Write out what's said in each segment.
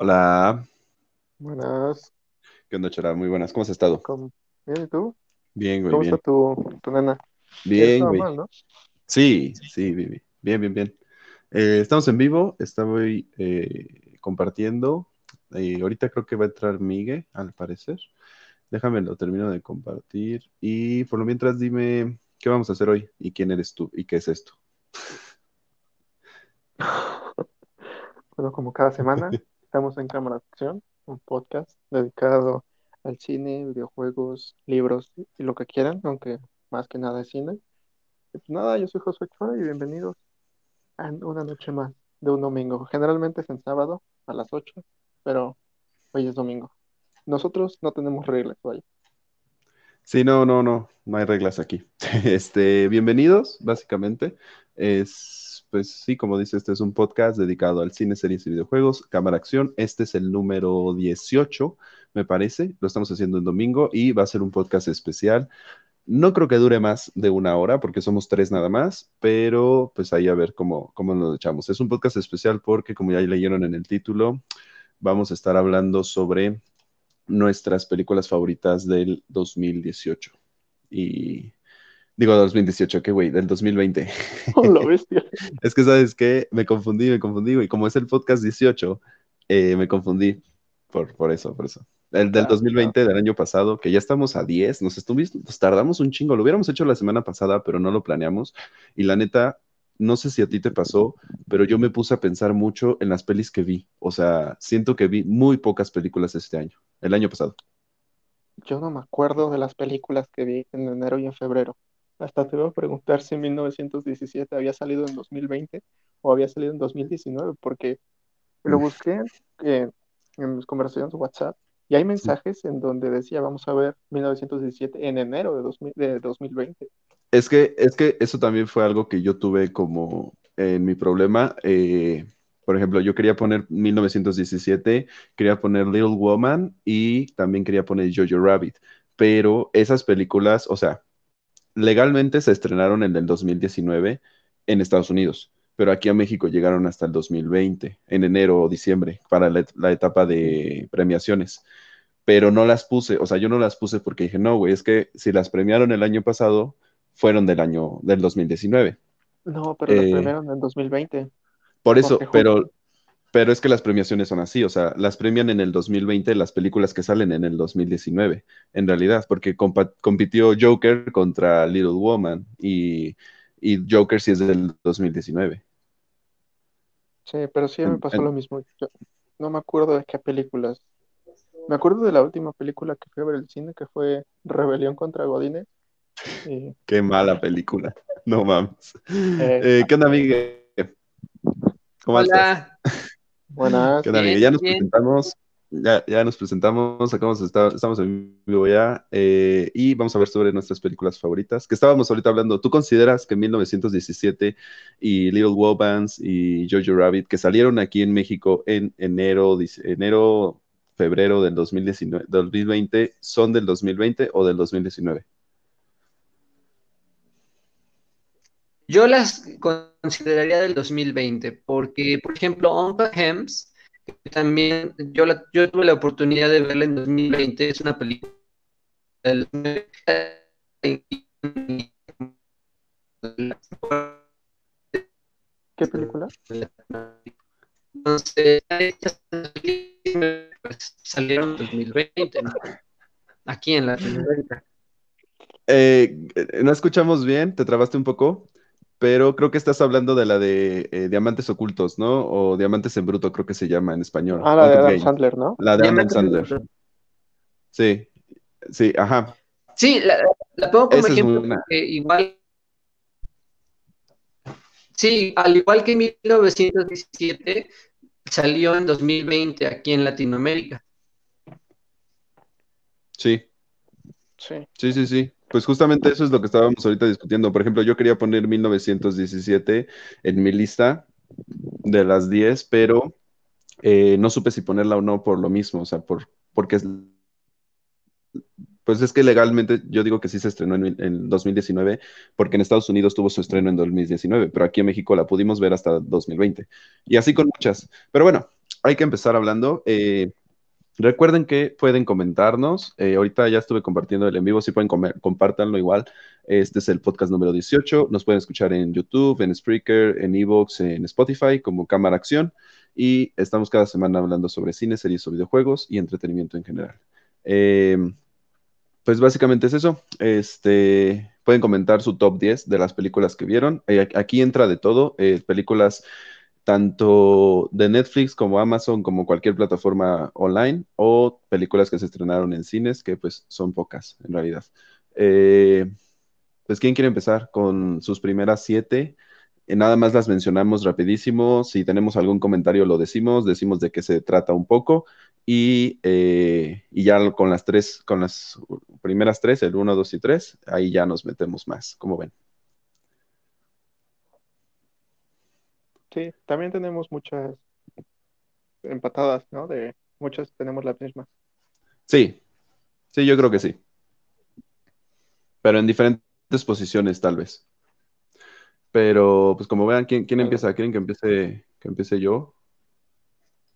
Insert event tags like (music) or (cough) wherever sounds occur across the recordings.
Hola. Buenas. ¿Qué onda, Chara? Muy buenas. ¿Cómo has estado? Bien, ¿y tú? Bien, güey. ¿Cómo está tu, tu nena? Bien, güey. Mal, ¿no? Sí, sí, bien, bien, bien. bien. Eh, estamos en vivo, estoy eh, compartiendo. ahorita creo que va a entrar Migue, al parecer. Déjame, lo termino de compartir. Y por lo mientras, dime qué vamos a hacer hoy y quién eres tú y qué es esto. (laughs) bueno, como cada semana. (laughs) Estamos en Cámara de Acción, un podcast dedicado al cine, videojuegos, libros y lo que quieran, aunque más que nada es cine. pues nada, yo soy José Chora y bienvenidos a una noche más de un domingo. Generalmente es en sábado a las 8, pero hoy es domingo. Nosotros no tenemos reglas, vaya. Sí, no, no, no, no hay reglas aquí. (laughs) Este, bienvenidos, básicamente. Es pues sí, como dice, este es un podcast dedicado al cine, series y videojuegos, cámara acción. Este es el número 18, me parece. Lo estamos haciendo en domingo y va a ser un podcast especial. No creo que dure más de una hora porque somos tres nada más, pero pues ahí a ver cómo, cómo nos echamos. Es un podcast especial porque, como ya leyeron en el título, vamos a estar hablando sobre nuestras películas favoritas del 2018. Y Digo 2018, qué güey, del 2020. (laughs) bestia. (laughs) es que, ¿sabes qué? Me confundí, me confundí, güey. Como es el podcast 18, eh, me confundí por, por eso, por eso. El del 2020, ah, del año pasado, que ya estamos a 10, nos estuvimos, nos tardamos un chingo, lo hubiéramos hecho la semana pasada, pero no lo planeamos. Y la neta, no sé si a ti te pasó, pero yo me puse a pensar mucho en las pelis que vi. O sea, siento que vi muy pocas películas este año, el año pasado. Yo no me acuerdo de las películas que vi en enero y en febrero. Hasta te voy a preguntar si 1917 había salido en 2020 o había salido en 2019, porque lo busqué en mis conversaciones WhatsApp y hay mensajes en donde decía, vamos a ver 1917 en enero de, 2020. Es que, es que eso también fue algo que yo tuve como en mi problema. Eh, por ejemplo, yo quería poner 1917, quería poner Little Woman y también quería poner Jojo Rabbit. Pero esas películas, o sea, legalmente se estrenaron en el 2019 en Estados Unidos, pero aquí a México llegaron hasta el 2020, en enero o diciembre, para la, etapa de premiaciones. Pero no las puse, o sea, yo no las puse porque dije, no, güey, es que si las premiaron el año pasado, fueron del año del 2019. No, pero las eh, premiaron en 2020. Por eso, pero, pero es que las premiaciones son así, o sea, las premian en el 2020 las películas que salen en el 2019, en realidad, porque compitió Joker contra Little Woman y, Joker sí es del 2019. Sí, pero sí me pasó lo mismo. no me acuerdo de qué películas. Me acuerdo de la última película que fui a ver el cine, que fue Rebelión contra Godine. Qué mala película, no mames. Eh, ¿Qué onda, Miguel? ¿Cómo Hola. Buenas. Ya nos presentamos. Ya, nos presentamos, acá estamos en vivo ya eh, y vamos a ver sobre nuestras películas favoritas, que estábamos ahorita hablando. ¿Tú consideras que 1917 y Little Wobans y Jojo Rabbit, que salieron aquí en México en enero, enero febrero del 2019, 2020, son del 2020 o del 2019? Yo las consideraría del 2020, porque, por ejemplo, Uncle Hems, que también yo, yo tuve la oportunidad de verla en 2020, es una película ¿Qué película? Entonces, salieron en 2020, Aquí en la eh, eh, no escuchamos bien, te trabaste un poco pero creo que estás hablando de la de eh, Diamantes Ocultos, ¿no? O Diamantes en Bruto, creo que se llama en español. Ah, la de Adam Sandler, ¿no? La de Sandler. Sí, sí, ajá. Sí, la, puedo pongo como ejemplo, igual... Sí, al igual que 1917, salió en 2020 aquí en Latinoamérica. Sí. Sí, sí, sí. Pues justamente eso es lo que estábamos ahorita discutiendo. Por ejemplo, yo quería poner 1917 en mi lista de las 10, pero eh, no supe si ponerla o no por lo mismo, o sea, por, porque es... Pues es que legalmente yo digo que sí se estrenó en, en 2019, porque en Estados Unidos tuvo su estreno en 2019, pero aquí en México la pudimos ver hasta 2020. Y así con muchas. Pero bueno, hay que empezar hablando. Eh, Recuerden que pueden comentarnos. Eh, ahorita ya estuve compartiendo el en vivo, si pueden compartanlo igual. Este es el podcast número 18. Nos pueden escuchar en YouTube, en Spreaker, en Evox, en Spotify como Cámara Acción. Y estamos cada semana hablando sobre cine, series o videojuegos y entretenimiento en general. Em, pues básicamente es eso. Este, pueden comentar su top 10 de las películas que vieron. Eh, aquí entra de todo, eh, películas tanto de Netflix como Amazon, como cualquier plataforma online, o películas que se estrenaron en cines, que pues son pocas en realidad. Eh, pues, ¿quién quiere empezar con sus primeras siete? Eh, nada más las mencionamos rapidísimo. Si tenemos algún comentario, lo decimos, decimos de qué se trata un poco. Y, eh, y ya con las tres, con las primeras tres, el uno, dos y tres, ahí ya nos metemos más. como ven? también tenemos muchas empatadas, ¿no? De muchas tenemos las mismas. Sí, sí, yo creo que sí. Pero en diferentes posiciones, tal vez. Pero, pues como vean, ¿quién, empieza? ¿Quieren que empiece, que empiece yo?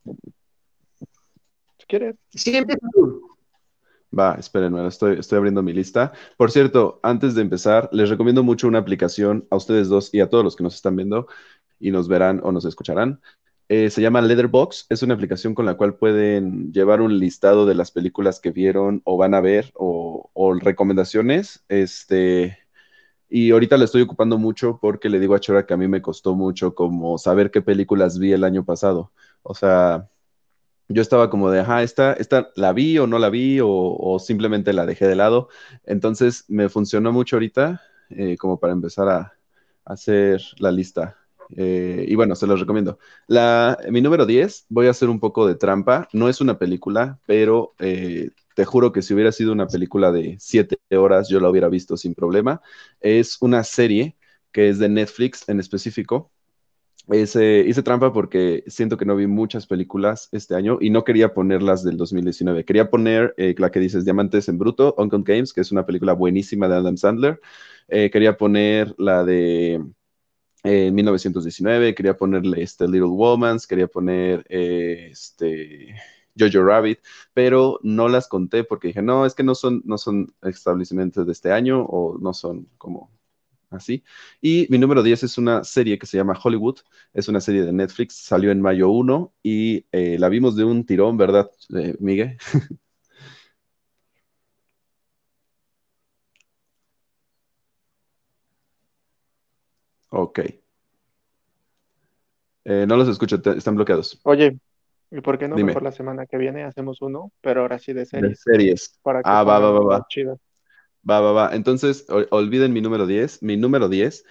Si quieres. Sí, empieza tú. Va, espérenme, estoy, estoy abriendo mi lista. Por cierto, antes de empezar, les recomiendo mucho una aplicación a ustedes dos y a todos los que nos están viendo y nos verán o nos escucharán. Eh, se llama Leatherbox, es una aplicación con la cual pueden llevar un listado de las películas que vieron o van a ver o, recomendaciones. Este, y ahorita la estoy ocupando mucho porque le digo a Chora que a mí me costó mucho como saber qué películas vi el año pasado. O sea, yo estaba como de, ajá, esta, esta la vi o no la vi o, simplemente la dejé de lado. Entonces me funcionó mucho ahorita eh, como para empezar a hacer la lista. Eh, y bueno, se los recomiendo. La, mi número 10, voy a hacer un poco de trampa. No es una película, pero eh, te juro que si hubiera sido una película de 7 horas, yo la hubiera visto sin problema. Es una serie que es de Netflix en específico. Eh, hice trampa porque siento que no vi muchas películas este año y no quería ponerlas del 2019. Quería poner la que dices Diamantes en Bruto, Uncle Games, que es una película buenísima de Adam Sandler. quería poner la de 1919, eh, quería ponerle este Little Woman's, quería poner eh, este Jojo Rabbit, pero no las conté porque dije, no, es que no son, no son establecimientos de este año o no son como así. Y mi número 10 es una serie que se llama Hollywood, es una serie de Netflix, salió en mayo 1 y eh, la vimos de un tirón, ¿verdad, Miguel? (laughs) Ok. Eh, no los escucho, están bloqueados. Oye, ¿y por qué no por la semana que viene hacemos uno, pero ahora sí de series? De series. ah, va, va, va, va. Chido. Va, va, va. Entonces, olviden mi número 10. Mi número 10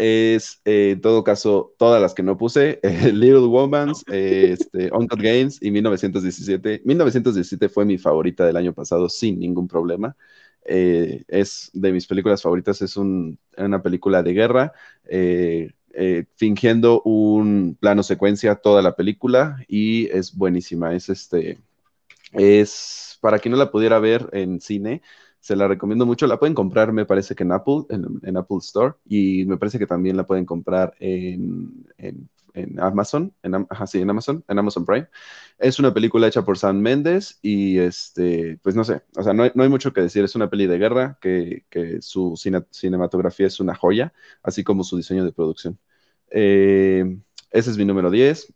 es, eh, en todo caso, todas las que no puse, eh, (laughs) Little Women, este, Uncut Games y 1917. 1917 fue mi favorita del año pasado, sin ningún problema. Eh, es de mis películas favoritas, es una película de guerra, eh, eh, fingiendo un plano secuencia toda la película y es buenísima, es este, es para quien no la pudiera ver en cine, se la recomiendo mucho. La pueden comprar, me parece que en Apple, en, Apple Store, y me parece que también la pueden comprar en, en, en Amazon, en, ajá, sí, en Amazon, en Amazon Prime. Es una película hecha por Sam Méndez y este, pues no sé, o sea, no hay, mucho que decir, es una peli de guerra que, que su cinematografía es una joya, así como su diseño de producción. Eh, ese es mi número 10.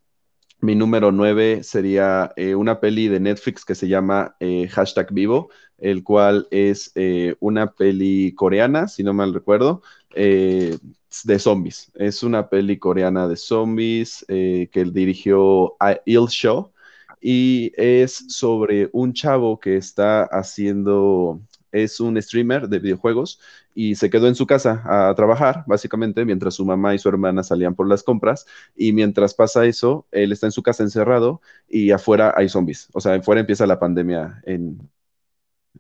Mi número 9 sería eh, una peli de Netflix que se llama eh, Hashtag Vivo, el cual es una peli coreana, si no mal recuerdo, eh, de zombies. Es una peli coreana de zombies eh, que él dirigió a Il Show y es sobre un chavo que está haciendo, es un streamer de videojuegos y se quedó en su casa a trabajar, básicamente, mientras su mamá y su hermana salían por las compras. Y mientras pasa eso, él está en su casa encerrado y afuera hay zombies. O sea, afuera empieza la pandemia en,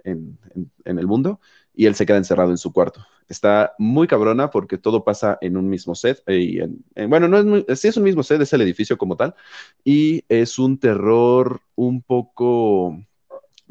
en, en el mundo y él se queda encerrado en su cuarto. Está muy cabrona porque todo pasa en un mismo set. Eh, y eh, bueno, no es sí es un mismo set, es el edificio como tal. Y es un terror un poco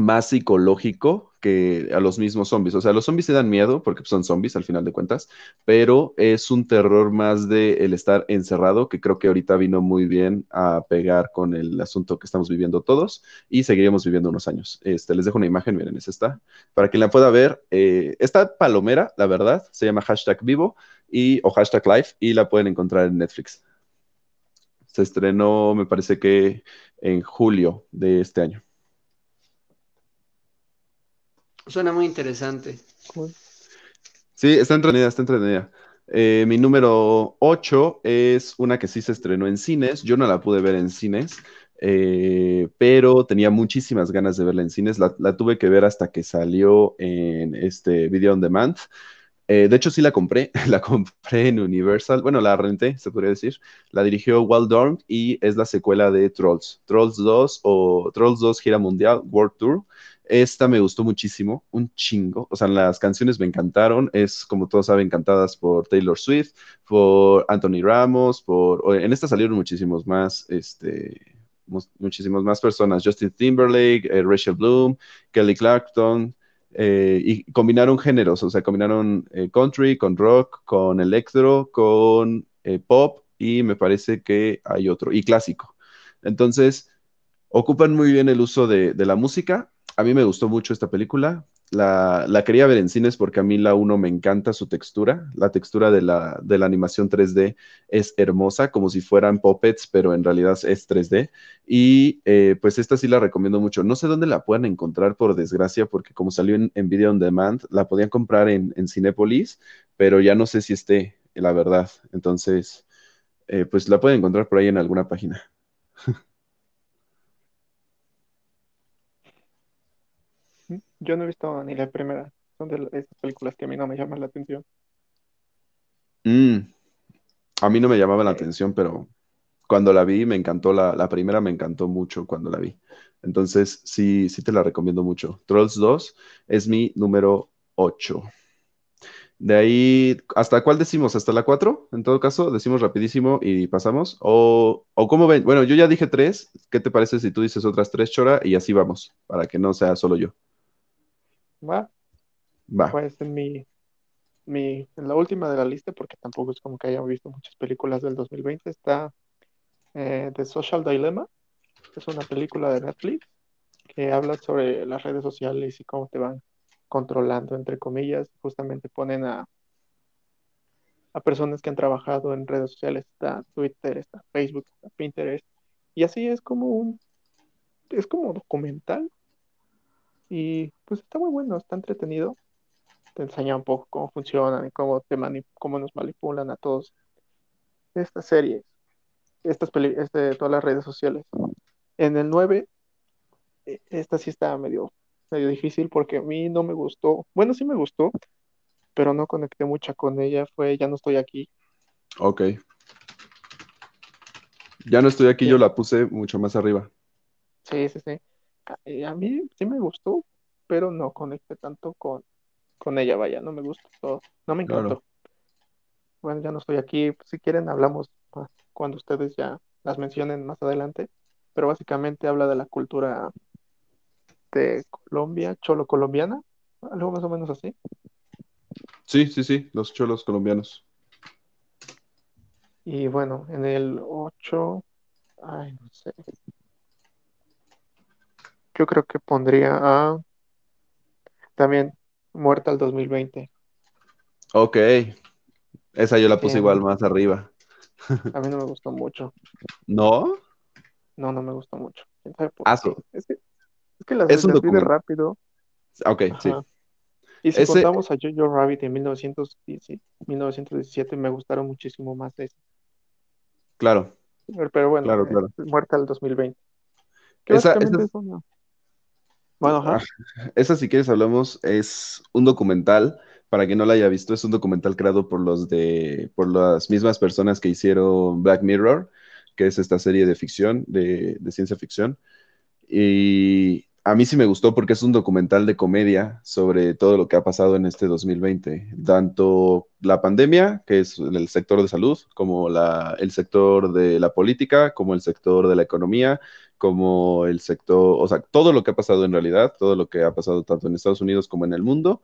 más psicológico que a los mismos zombies. O sea, los zombies se dan miedo porque son zombies al final de cuentas, pero es un terror más de el estar encerrado, que creo que ahorita vino muy bien a pegar con el asunto que estamos viviendo todos y seguiremos viviendo unos años. Este, les dejo una imagen, miren, es esta, para que la pueda ver. Eh, esta palomera, la verdad, se llama hashtag vivo y, o hashtag live y la pueden encontrar en Netflix. Se estrenó, me parece que en julio de este año. Suena muy interesante. Sí, está entretenida, está entretenida. Eh, mi número 8 es una que sí se estrenó en cines. Yo no la pude ver en cines, eh, pero tenía muchísimas ganas de verla en cines. La, la, tuve que ver hasta que salió en este video on demand. Eh, de hecho, sí la compré, (laughs) la compré en Universal, bueno, la renté, se podría decir. La dirigió Walt Dorn y es la secuela de Trolls. Trolls 2 o Trolls 2 Gira Mundial, World Tour. Esta me gustó muchísimo, un chingo. O sea, las canciones me encantaron. Es, como todos saben, cantadas por Taylor Swift, por Anthony Ramos, por... En esta salieron muchísimos más, este, muchísimas más personas. Justin Timberlake, eh, Rachel Bloom, Kelly Clarkson, eh, y combinaron géneros, o sea, combinaron eh, country con rock, con electro, con eh, pop y me parece que hay otro, y clásico. Entonces, ocupan muy bien el uso de, la música. A mí me gustó mucho esta película. La, quería ver en cines porque a mí la 1 me encanta su textura. La textura de la, animación 3D es hermosa, como si fueran puppets, pero en realidad es 3D. Y eh, pues esta sí la recomiendo mucho. No sé dónde la puedan encontrar, por desgracia, porque como salió en, Video On Demand, la podían comprar en, en Cinepolis, pero ya no sé si esté, la verdad. Entonces, eh, pues la pueden encontrar por ahí en alguna página. (laughs) Yo no he visto ni la primera. Son de esas películas que a mí no me llaman la atención. Mm. A mí no me llamaba la eh. atención, pero cuando la vi me encantó, la, primera me encantó mucho cuando la vi. Entonces, sí, sí te la recomiendo mucho. Trolls 2 es mi número 8. De ahí, ¿hasta cuál decimos? ¿Hasta la 4? En todo caso, decimos rapidísimo y pasamos. ¿O, o cómo ven? Bueno, yo ya dije 3. ¿Qué te parece si tú dices otras 3, Chora? Y así vamos, para que no sea solo yo. ¿Va? Va. Pues en mi, mi, en la última de la lista, porque tampoco es como que haya visto muchas películas del 2020, está eh, The Social Dilemma. Es una película de Netflix que habla sobre las redes sociales y cómo te van controlando, entre comillas. Justamente ponen a, a personas que han trabajado en redes sociales, está Twitter, está Facebook, está Pinterest. Y así es como un, es como documental, y pues está muy bueno, está entretenido. Te enseña un poco cómo funcionan y cómo, te cómo nos manipulan a todos estas series, estas este, todas las redes sociales. En el 9, e, esta sí está medio, medio difícil porque a mí no me gustó. Bueno, sí me gustó, pero no conecté mucha con ella. Fue Ya no estoy aquí. Ok. Ya no estoy aquí, yo la puse mucho más arriba. Sí, sí, sí. Eh, a mí sí me gustó, pero no conecté tanto con, con ella, vaya, no me gustó, no me encantó. Bueno, ya no estoy aquí, si quieren hablamos cuando ustedes ya las mencionen más adelante, pero básicamente habla de la cultura de Colombia, cholo colombiana, algo más o menos así. Sí, sí, sí, los cholos colombianos. Y bueno, en el 8, ay, no sé, yo creo que pondría a también Muerta al 2020. Ok. Esa yo la puse igual más arriba. A mí no me gustó mucho. ¿No? No, no me gustó mucho. sí. Es que, es que es rápido. Ok, sí. Y si contamos a Jojo Rabbit en 1917, 1917, me gustaron muchísimo más de esas. Claro. Pero bueno, claro, eh, muerta al 2020. Esa, esa... Bueno, ah, esa, si quieres, hablamos, es un documental. Para quien no la haya visto, es un documental creado por los de, por las mismas personas que hicieron Black Mirror, que es esta serie de ficción, de, ciencia ficción. Y a mí sí me gustó porque es un documental de comedia sobre todo lo que ha pasado en este 2020, tanto la pandemia, que es el sector de salud, como la, el sector de la política, como el sector de la economía como el sector, o sea, todo lo que ha pasado en realidad, todo lo que ha pasado tanto en Estados Unidos como en el mundo.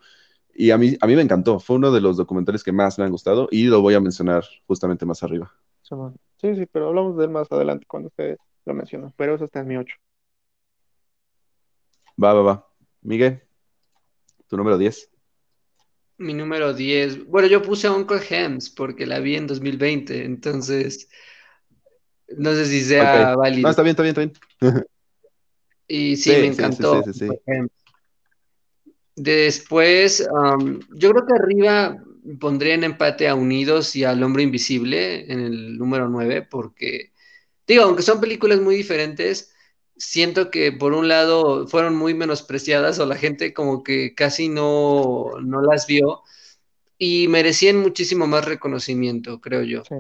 Y a mí, a mí me encantó, fue uno de los documentales que más me han gustado y lo voy a mencionar justamente más arriba. Sí, sí, pero hablamos de él más adelante cuando usted lo menciona, pero eso está en mi 8. Va, va, va. Miguel, tu número 10. Mi número 10. Bueno, yo puse a Uncle Hems, porque la vi en 2020, entonces no sé si sea válido. No, está bien, está bien, está bien. (laughs) y sí, me encantó. Después, yo creo que arriba pondría en empate a Unidos y al Hombre Invisible en el número 9, porque, digo, aunque son películas muy diferentes, siento que por un lado fueron muy menospreciadas o la gente como que casi no, no las vio y merecían muchísimo más reconocimiento, creo yo. Sí.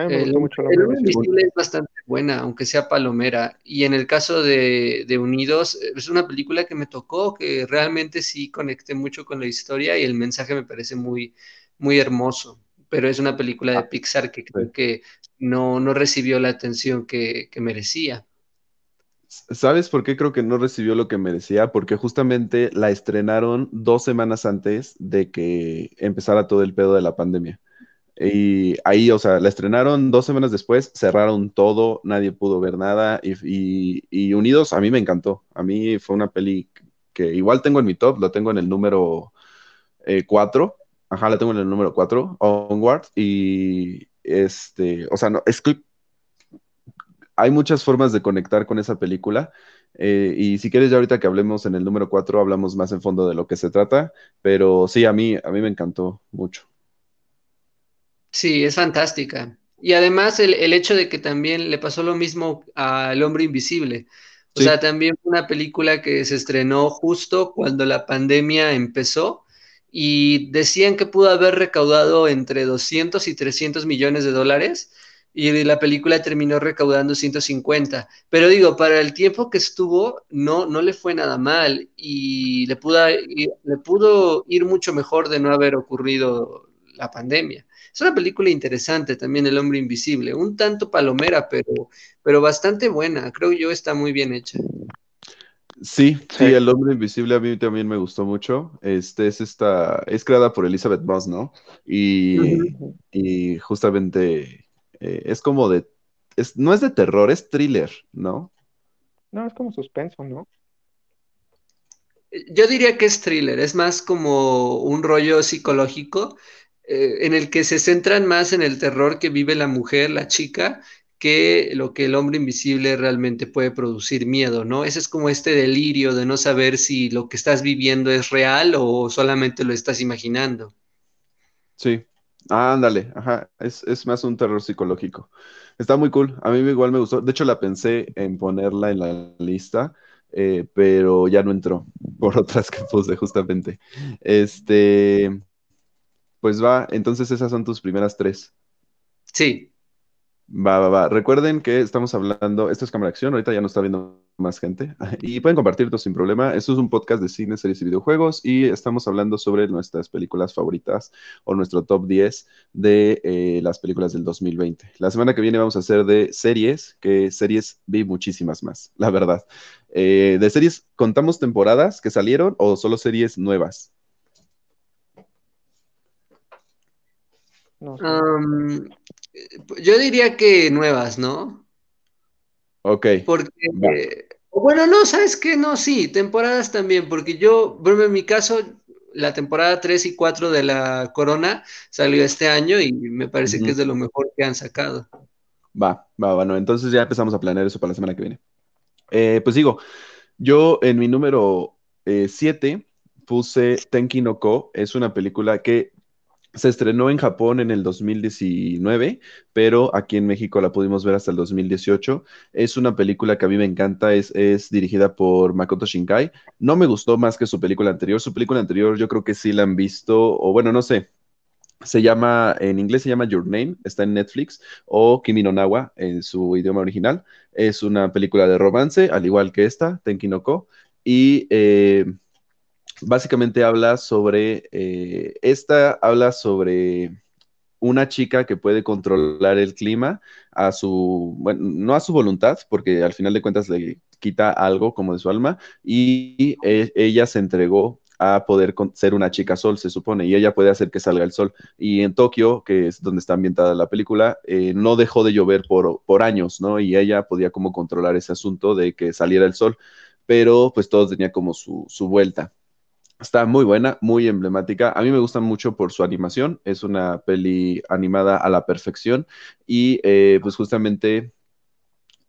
Ah, es bastante buena, aunque sea palomera. Y en el caso de, de, Unidos, es una película que me tocó, que realmente sí conecté mucho con la historia y el mensaje me parece muy, muy hermoso. Pero es una película de ah, Pixar que creo que no, no recibió la atención que, que merecía. ¿Sabes por qué creo que no recibió lo que merecía? Porque justamente la estrenaron dos semanas antes de que empezara todo el pedo de la pandemia. Y ahí, o sea, la estrenaron dos semanas después, cerraron todo, nadie pudo ver nada. Y, Unidos, a mí me encantó. A mí fue una peli que igual tengo en mi top, la tengo en el número 4. Eh, ajá, la tengo en el número 4, Onward. Y este, o sea, no, es que hay muchas formas de conectar con esa película. Eh, y si quieres, ya ahorita que hablemos en el número 4, hablamos más en fondo de lo que se trata. Pero sí, a mí, a mí me encantó mucho. Sí, es fantástica. Y además el, hecho de que también le pasó lo mismo al hombre invisible. O sea, también fue una película que se estrenó justo cuando la pandemia empezó y decían que pudo haber recaudado entre 200 y 300 millones de dólares y la película terminó recaudando 150. Pero digo, para el tiempo que estuvo, no, no le fue nada mal y le pudo, le pudo ir mucho mejor de no haber ocurrido la pandemia. Es una película interesante también, El Hombre Invisible, un tanto palomera, pero, pero bastante buena, creo yo está muy bien hecha. Sí, sí, El Hombre Invisible a mí también me gustó mucho. Este es esta, es creada por Elizabeth Moss, ¿no? Y, justamente eh, es como de, no es de terror, es thriller, ¿no? No, es como suspenso, ¿no? Yo diría que es thriller, es más como un rollo psicológico eh, en el que se centran más en el terror que vive la mujer, la chica, que lo que el hombre invisible realmente puede producir miedo, ¿no? Ese es como este delirio de no saber si lo que estás viviendo es real o solamente lo estás imaginando. Sí, ándale, ajá, es, más un terror psicológico. Está muy cool, a mí igual me gustó, de hecho la pensé en ponerla en la lista, eh, pero ya no entró (laughs) por otras que puse justamente. Este, pues va, entonces esas son tus primeras tres. Sí. Va, va, va. Recuerden que estamos hablando, esto es Cámara Acción, ahorita ya no está viendo más gente (laughs) y pueden compartirlo sin problema. Esto es un podcast de cine, series y videojuegos y estamos hablando sobre nuestras películas favoritas o nuestro top 10 de eh, las películas del 2020. La semana que viene vamos a hacer de series, que series vi muchísimas más, la verdad. Eh, de series contamos temporadas que salieron o solo series nuevas. yo diría que nuevas, ¿no? Ok. Porque. Bueno, no, ¿sabes qué? No, sí, temporadas también, porque yo, bueno, en mi caso, la temporada 3 y 4 de la Corona salió este año y me parece que es de lo mejor que han sacado. Va, va, bueno, entonces ya empezamos a planear eso para la semana que viene. Eh, pues digo, yo en mi número 7 eh, puse Tenki no Ko, es una película que se estrenó en Japón en el 2019, pero aquí en México la pudimos ver hasta el 2018. Es una película que a mí me encanta, es, dirigida por Makoto Shinkai. No me gustó más que su película anterior. Su película anterior yo creo que sí la han visto, o bueno, no sé, se llama, en inglés se llama Your Name, está en Netflix, o Kimi no Nawa en su idioma original. Es una película de romance, al igual que esta, Tenki no Ko, y eh, básicamente habla sobre, eh, esta habla sobre una chica que puede controlar el clima a su, bueno, no a su voluntad, porque al final de cuentas le quita algo como de su alma, y eh, ella se entregó a poder ser una chica sol, se supone, y ella puede hacer que salga el sol. Y en Tokio, que es donde está ambientada la película, eh, no dejó de llover por, por años, ¿no? Y ella podía como controlar ese asunto de que saliera el sol, pero pues todo tenía como su, su vuelta. Está muy buena, muy emblemática. A mí me gusta mucho por su animación. Es una peli animada a la perfección. Y eh, pues justamente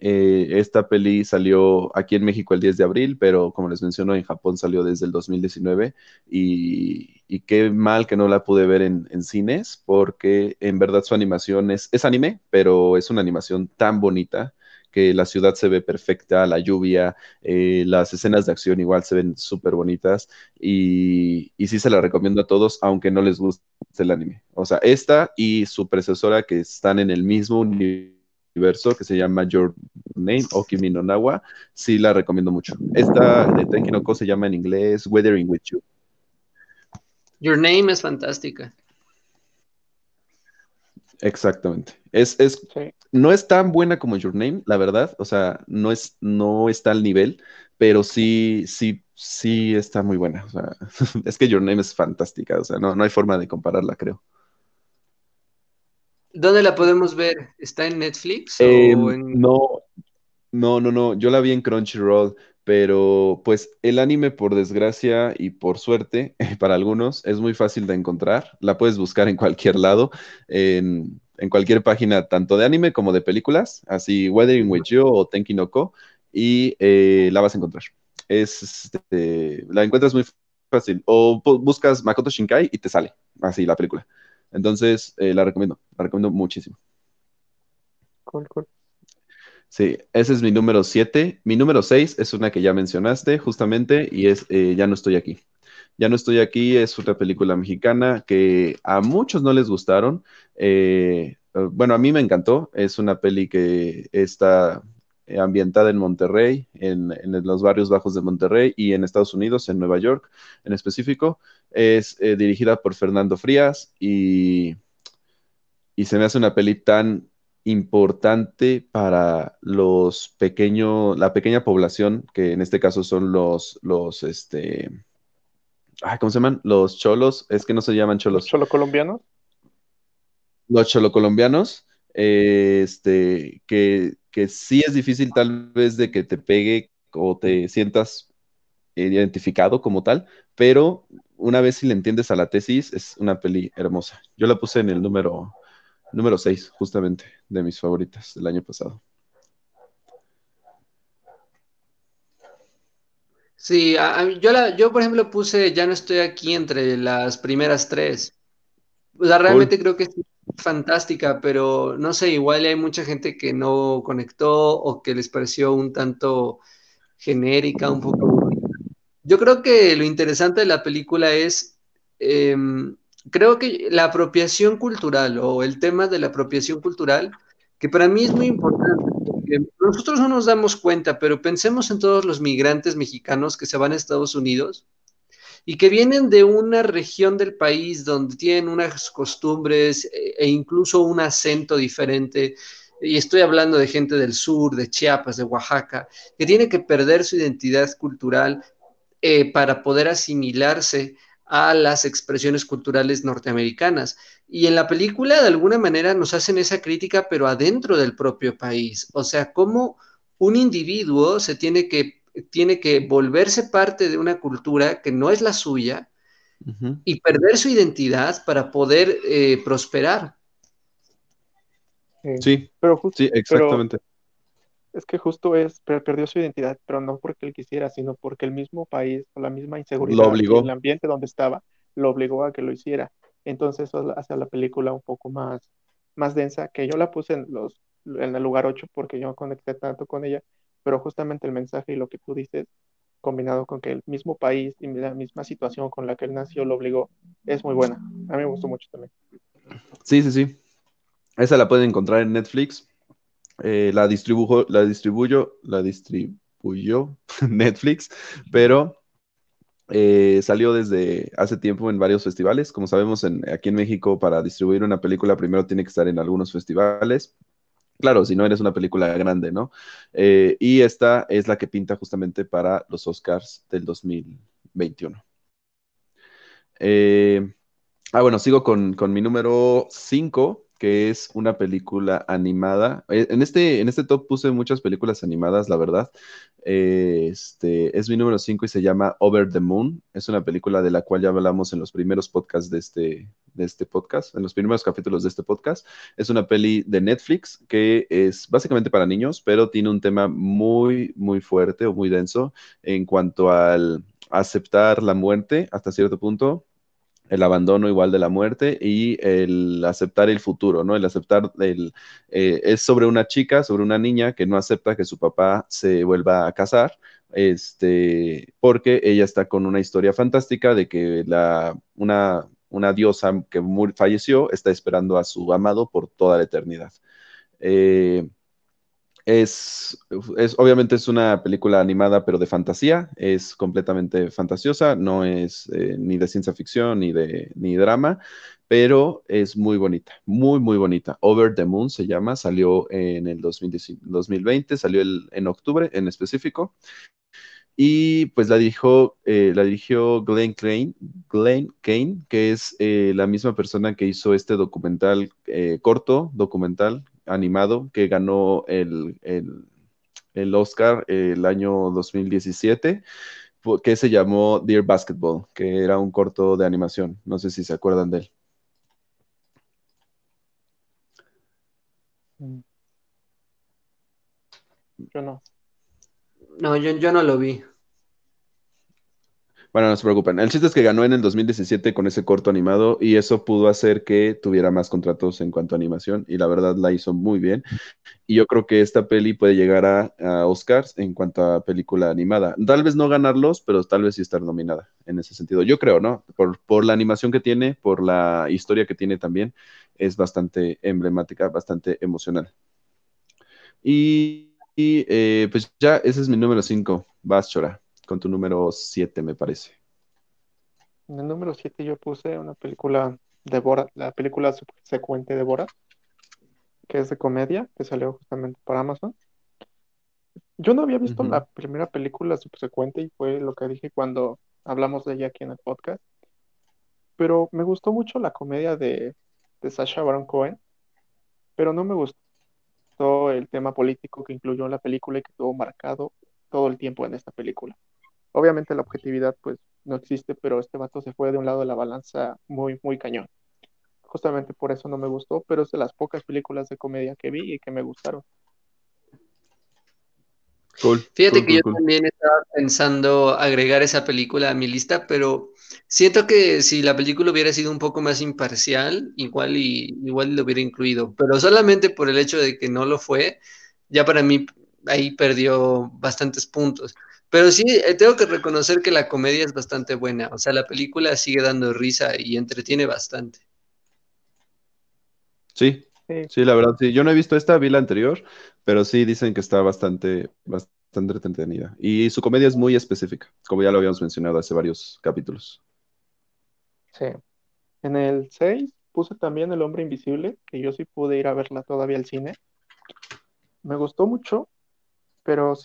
eh, esta peli salió aquí en México el 10 de abril, pero como les menciono, en Japón salió desde el 2019. Y, qué mal que no la pude ver en, cines, porque en verdad su animación es, es anime, pero es una animación tan bonita que la ciudad se ve perfecta, la lluvia, eh, las escenas de acción igual se ven súper bonitas y, sí se la recomiendo a todos, aunque no les guste el anime. O sea, esta y su precesora que están en el mismo universo que se llama Your Name o Kimi no Nawa, sí la recomiendo mucho. Esta de Tenki se llama en inglés Weathering with You. Your Name es fantástica. Exactamente. Es, No es tan buena como Your Name, la verdad. O sea, no, es, no está al nivel, pero sí, sí, sí está muy buena. O sea, (laughs) es que Your Name es fantástica. O sea, no, hay forma de compararla, creo. ¿Dónde la podemos ver? ¿Está en Netflix? o em, en... No, no, no, no. Yo la vi en Crunchyroll. Pero pues el anime, por desgracia y por suerte, (laughs) para algunos, es muy fácil de encontrar. La puedes buscar en cualquier lado, en, cualquier página, tanto de anime como de películas, así Weathering with You o Tenki no Ko, y eh, la vas a encontrar. Es, este, la encuentras muy fácil. O buscas Makoto Shinkai y te sale así la película. Entonces, eh, la recomiendo, la recomiendo muchísimo. Cool, cool. Sí, ese es mi número 7. Mi número 6 es una que ya mencionaste justamente y es eh, Ya no estoy aquí. Ya no estoy aquí es una película mexicana que a muchos no les gustaron. Eh, eh, bueno, a mí me encantó. Es una peli que está ambientada en Monterrey, en, los barrios bajos de Monterrey y en Estados Unidos, en Nueva York en específico. Es dirigida por Fernando Frías y, y se me hace una peli tan importante para los pequeños, la pequeña población, que en este caso son los, los, este, ¿cómo se llaman? Los cholos, es que no se llaman cholos. ¿Los colombianos? Los cholocolombianos, colombianos este, que, que sí es difícil tal vez de que te pegue o te sientas identificado como tal, pero una vez si le entiendes a la tesis, es una peli hermosa. Yo la puse en el número Número 6, justamente, de mis favoritas del año pasado. Sí, yo, la, yo por ejemplo puse Ya no estoy aquí entre las primeras tres. O sea, realmente creo que es fantástica, pero no sé, igual hay mucha gente que no conectó o que les pareció un tanto genérica, un poco... Yo creo que lo interesante de la película es em, creo que la apropiación cultural o el tema de la apropiación cultural, que para mí es muy importante, porque nosotros no nos damos cuenta, pero pensemos en todos los migrantes mexicanos que se van a Estados Unidos y que vienen de una región del país donde tienen unas costumbres eh, e incluso un acento diferente. Y estoy hablando de gente del sur, de Chiapas, de Oaxaca, que tiene que perder su identidad cultural eh, para poder asimilarse a las expresiones culturales norteamericanas. Y en la película, de alguna manera, nos hacen esa crítica, pero adentro del propio país. O sea, cómo un individuo se tiene que, tiene que volverse parte de una cultura que no es la suya y perder su identidad para poder eh, prosperar. Sí, pero exactamente. Es que justo es, perdió su identidad, pero no porque él quisiera, sino porque el mismo país o la misma inseguridad en el ambiente donde estaba lo obligó a que lo hiciera. Entonces eso hace la película un poco más, más densa, que yo la puse en, los, en el lugar 8 porque yo conecté tanto con ella, pero justamente el mensaje y lo que tú dices, combinado con que el mismo país y la misma situación con la que él nació lo obligó, es muy buena. A mí me gustó mucho también. Sí, sí, sí. Esa la pueden encontrar en Netflix. Eh, la, distribujo, la distribuyo, la distribuyó (laughs) Netflix, pero eh, salió desde hace tiempo en varios festivales. Como sabemos, aquí en México, para distribuir una película, primero tiene que estar en algunos festivales. Claro, si no eres una película grande, ¿no? Eh, y esta es la que pinta justamente para los Oscars del 2021. ah, bueno, sigo con, con mi número 5, que es una película animada. Eh, en este, en este top puse muchas películas animadas, la verdad. Eh, este, es mi número 5 y se llama Over the Moon. Es una película de la cual ya hablamos en los primeros podcasts de este, de este podcast, en los primeros capítulos de este podcast. Es una peli de Netflix que es básicamente para niños, pero tiene un tema muy, muy fuerte o muy denso en cuanto al aceptar la muerte hasta cierto punto, el abandono igual de la muerte y el aceptar el futuro, ¿no? El aceptar el... Eh, es sobre una chica, sobre una niña que no acepta que su papá se vuelva a casar, este, porque ella está con una historia fantástica de que la, una, una diosa que falleció está esperando a su amado por toda la eternidad. Eh, es, es, obviamente es una película animada, pero de fantasía. Es completamente fantasiosa, no es eh, ni de ciencia ficción ni de drama, pero es muy bonita, muy, muy bonita. Over the Moon se llama, salió en el 2020, salió en octubre en específico. Y pues la, dirigió, eh, la dirigió Glenn Kane Kane, que es eh, la misma persona que hizo este documental corto, documental animado que ganó el, Oscar eh, el año 2017 que se llamó Dear Basketball, que era un corto de animación. No sé si se acuerdan de él. Yo no. No, yo, yo no lo vi. Bueno, no se preocupen. El chiste es que ganó en el 2017 con ese corto animado y eso pudo hacer que tuviera más contratos en cuanto a animación y la verdad la hizo muy bien. Y yo creo que esta peli puede llegar a, Oscars en cuanto a película animada. Tal vez no ganarlos, pero tal vez sí estar nominada en ese sentido. Yo creo, ¿no? Por, la animación que tiene, por la historia que tiene también, es bastante emblemática, bastante emocional. Y, eh, pues ya ese es mi número 5. Vas, con tu número 7, me parece. En el número 7 yo puse una película de Bora la película subsecuente de Bora que es de comedia, que salió justamente por Amazon. Yo no había visto la primera película subsecuente y fue lo que dije cuando hablamos de ella aquí en el podcast. Pero me gustó mucho la comedia de, de Sasha Baron Cohen, pero no me gustó el tema político que incluyó en la película y que estuvo marcado todo el tiempo en esta película. Obviamente la objetividad pues no existe, pero este vato se fue de un lado de la balanza muy, muy cañón. Justamente por eso no me gustó, pero es de las pocas películas de comedia que vi y que me gustaron. Cool, Fíjate que yo también estaba pensando agregar esa película a mi lista, pero siento que si la película hubiera sido un poco más imparcial, igual y igual lo hubiera incluido, pero solamente por el hecho de que no lo fue, ya para mí ahí perdió bastantes puntos. Pero sí, eh, tengo que reconocer que la comedia es bastante buena. O sea, la película sigue dando risa y entretiene bastante. Sí, sí, la verdad, sí. Yo no he visto esta, vi la anterior, pero sí dicen que está bastante, bastante entretenida. Y su comedia es muy específica, como ya lo habíamos mencionado hace varios capítulos. Sí. En el 6 puse también El Hombre Invisible, que yo sí pude ir a verla todavía al cine. Me gustó mucho, eh, pero,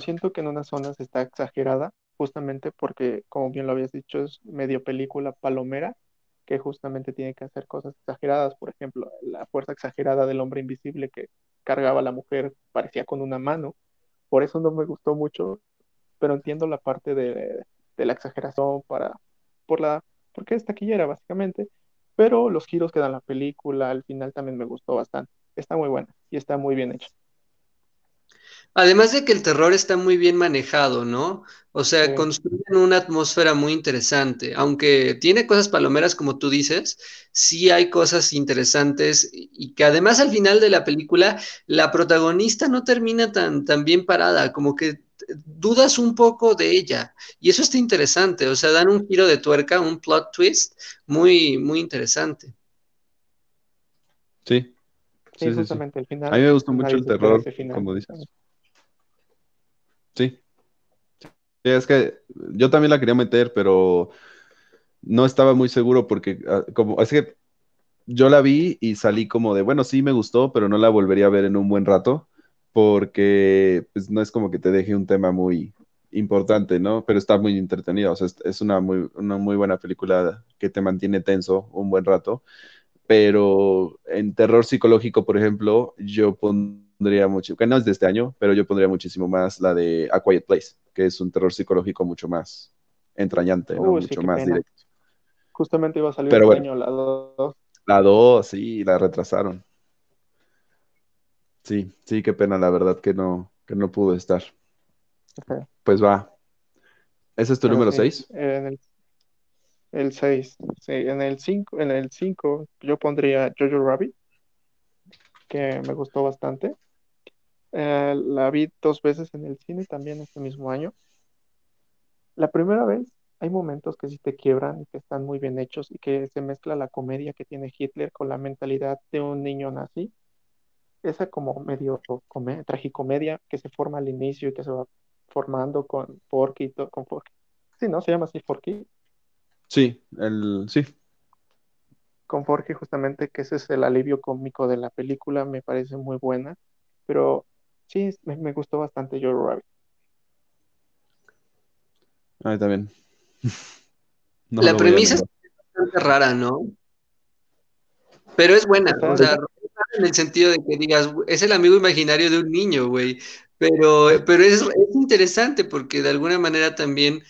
siento, que en unas zonas está exagerada, justamente porque, como bien lo habías dicho, es medio película palomera que justamente tiene que hacer cosas exageradas, por ejemplo, la fuerza exagerada del hombre invisible que cargaba a la mujer parecía con una mano, por eso no me gustó mucho, pero entiendo la parte de, de la exageración para, por la, porque es taquillera básicamente, pero los giros que dan la película al final también me gustó bastante, está muy buena y está muy bien hecha. Además de que el terror está muy bien manejado, ¿no? O sea, construyen una atmósfera muy interesante. Aunque tiene cosas palomeras, como tú dices, sí hay cosas interesantes y que además al final de la película la protagonista no termina tan, tan bien parada, como que dudas un poco de ella. Y eso está interesante, o sea, dan un giro de tuerca, un plot twist muy, muy interesante. Sí. Sí, sí A mí me gustó mucho el terror, como dices. Sí. Es que yo también la quería meter, pero no estaba muy seguro porque ah, como es que yo la vi y salí como de, bueno, sí me gustó, pero no la volvería a ver en un buen rato porque pues, no es como que te deje un tema muy importante, ¿no? Pero está muy entretenido, o sea, es una muy, una muy buena película que te mantiene tenso un buen rato, pero en terror psicológico, por ejemplo, yo pondría pondría mucho, que no es de este año, pero yo pondría muchísimo más la de A Quiet Place, que es un terror psicológico mucho más entrañante, mucho más directo. Justamente iba a salir el este año la 2. La 2, sí, la retrasaron. Sí, sí, qué pena, la verdad que no, que no pudo estar. Pues va. ¿Ese es tu número 6? el 6. en el 5, en el 5 yo pondría Jojo Rabbit, que me gustó bastante. Eh, la vi dos veces en el cine también este mismo año. La primera vez hay momentos que sí te quiebran que están muy bien hechos y que se mezcla la comedia que tiene Hitler con la mentalidad de un niño nazi. Esa como medio tragicomedia que se forma al inicio y que se va formando con Forky con Porky. Sí, ¿no? Se llama así Forky Sí, el, sí. Con Forky justamente que ese es el alivio cómico de la película, me parece muy buena, pero sí, me, gustó bastante yo Rabbit. Ahí está también. (laughs) la premisa es bastante rara, ¿no? Pero es buena, o sea, en el sentido de que digas, es el amigo imaginario de un niño, güey. Pero, pero es, interesante porque de alguna manera también,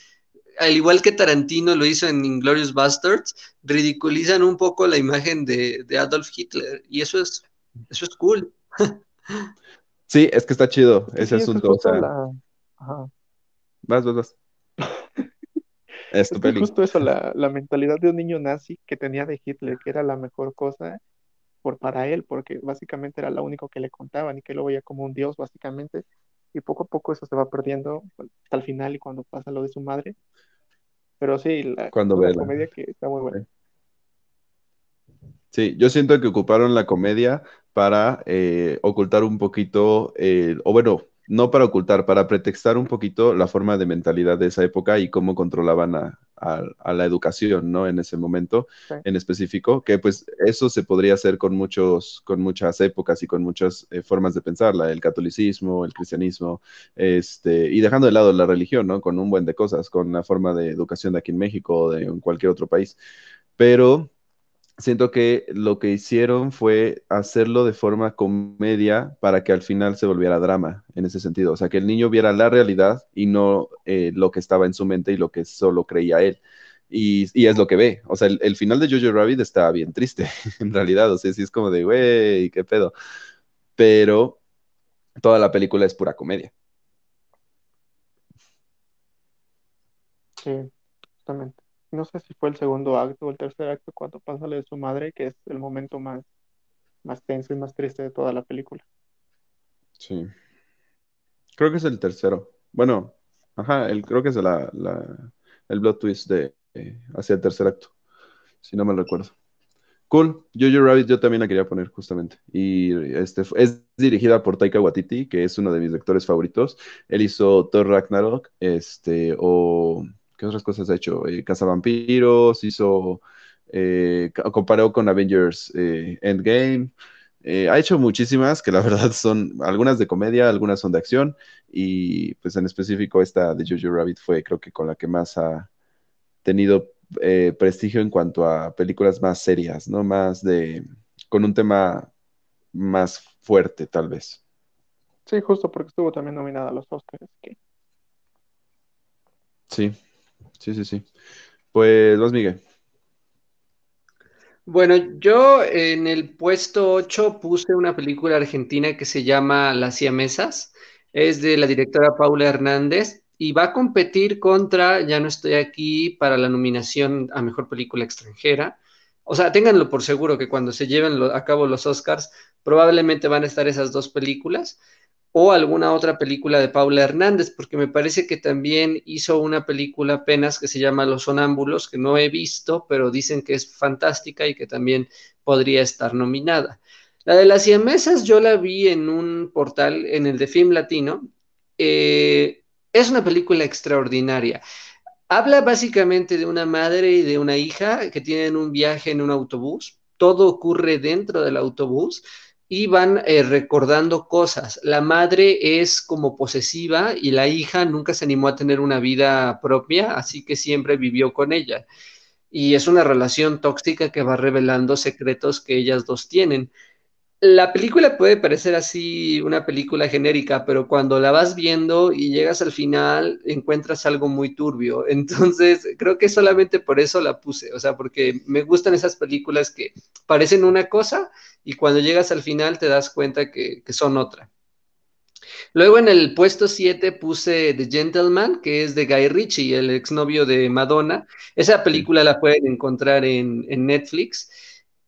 al igual que Tarantino lo hizo en Inglorious Bastards, ridiculizan un poco la imagen de, de Adolf Hitler. Y eso es, eso es cool. (laughs) Sí, es que está chido ese asunto. Vas, vas, vas. (laughs) es justo eso, la, mentalidad de un niño nazi que tenía de Hitler, que era la mejor cosa por, para él, porque básicamente era lo único que le contaban y que lo veía como un dios, básicamente. Y poco a poco eso se va perdiendo hasta el final y cuando pasa lo de su madre. Pero sí, la comedia que está muy buena. Sí, yo siento que ocuparon la comedia para eh, ocultar un poquito, o bueno, no para ocultar, para pretextar un poquito la forma de mentalidad de esa época y cómo controlaban a, la educación, ¿no? En ese momento en específico, que pues eso se podría hacer con, muchos, con muchas épocas y con muchas eh, formas de pensarla, el catolicismo, el cristianismo, este, y dejando de lado la religión, ¿no? Con un buen de cosas, con la forma de educación de aquí en México o de en cualquier otro país. Pero siento que lo que hicieron fue hacerlo de forma comedia para que al final se volviera drama en ese sentido. O sea, que el niño viera la realidad y no eh, lo que estaba en su mente y lo que solo creía él. Y, es lo que ve. O sea, el, final de Jojo Rabbit está bien triste, (laughs) en realidad. O sea, sí es como de, güey, qué pedo. Pero toda la película es pura comedia. Sí, justamente no sé si fue el segundo acto o el tercer acto cuando pasa lo de su madre, que es el momento más, más tenso y más triste de toda la película. Sí. Creo que es el tercero. Bueno, ajá, el, creo que es el blood twist de, eh, hacia el tercer acto, si no me recuerdo. Cool, Jojo Rabbit yo también la quería poner justamente. Y este, es dirigida por Taika Waititi, que es uno de mis lectores favoritos. Él hizo Thor Ragnarok, este, o otras cosas ha hecho? casa eh, Cazavampiros, hizo. Eh, comparó con Avengers eh, Endgame. ha hecho muchísimas que la (laughs) verdad son algunas de comedia, algunas son de acción y pues en específico esta de Jojo Rabbit fue creo que con la que más ha tenido prestigio en cuanto a películas más serias, ¿no? Más de, con un tema más fuerte tal vez. Sí, justo porque estuvo también nominada a los Oscars. Sí. Sí, sí, sí. Pues los Miguel. Bueno, yo en el puesto 8 puse una película argentina que se llama Las Siamesas. Es de la directora Paula Hernández y va a competir contra Ya no estoy aquí para la nominación a mejor película extranjera. O sea, ténganlo por seguro que cuando se lleven a cabo los Oscars, probablemente van a estar esas dos películas o alguna otra película de Paula Hernández, porque me parece que también hizo una película apenas que se llama Los Sonámbulos, que no he visto, pero dicen que es fantástica y que también podría estar nominada. La de las mesas yo la vi en un portal, en el de Film Latino. Eh, es una película extraordinaria. Habla básicamente de una madre y de una hija que tienen un viaje en un autobús. Todo ocurre dentro del autobús y van eh, recordando cosas. La madre es como posesiva y la hija nunca se animó a tener una vida propia, así que siempre vivió con ella. Y es una relación tóxica que va revelando secretos que ellas dos tienen la película puede parecer así una película genérica, pero cuando la vas viendo y llegas al final, encuentras algo muy turbio. (laughs) Entonces, creo que solamente por eso la puse, o sea, porque me gustan esas películas que parecen una cosa y cuando llegas al final te das cuenta que, son otra. Luego en el puesto 7 puse The Gentleman, que es de Guy Ritchie, el exnovio de Madonna. Esa película la pueden encontrar en Netflix.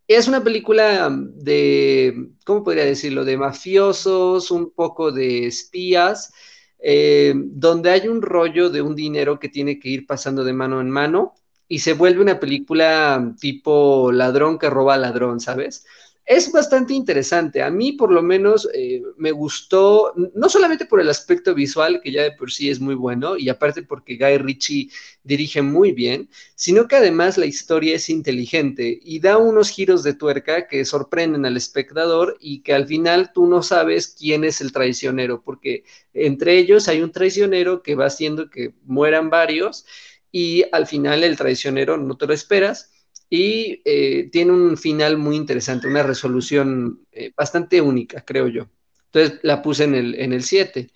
Es una película de, ¿cómo podría decirlo? De mafiosos, un poco de espías, eh, donde hay un rollo de un dinero que tiene que ir pasando de mano en mano y se vuelve una película tipo ladrón que roba ladrón, ¿sabes? es bastante interesante. A mí, por lo menos, eh, me gustó, no solamente por el aspecto visual, que ya de por sí es muy bueno, y aparte porque Guy Ritchie dirige muy bien, sino que además la historia es inteligente y da unos giros de tuerca que sorprenden al espectador y que al final tú no sabes quién es el traicionero, porque entre ellos hay un traicionero que va haciendo que mueran varios y al final el traicionero no te lo esperas y eh, tiene un final muy interesante, una resolución eh, bastante única, creo yo. Entonces la puse en el, en el 7.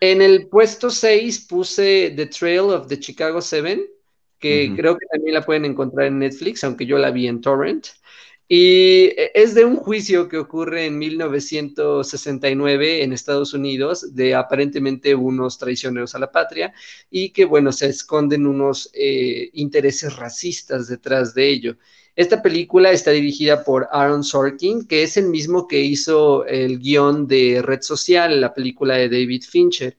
En el puesto 6 puse The Trail of the Chicago Seven, que creo que también la pueden encontrar en Netflix, aunque yo la vi en Torrent. Y e, es de un juicio que ocurre en 1969 en Estados Unidos de aparentemente unos traicioneros a la patria y que, bueno, se esconden unos eh, intereses racistas detrás de ello. Esta película está dirigida por Aaron Sorkin, que es el mismo que hizo el guión de Red Social, la película de David Fincher.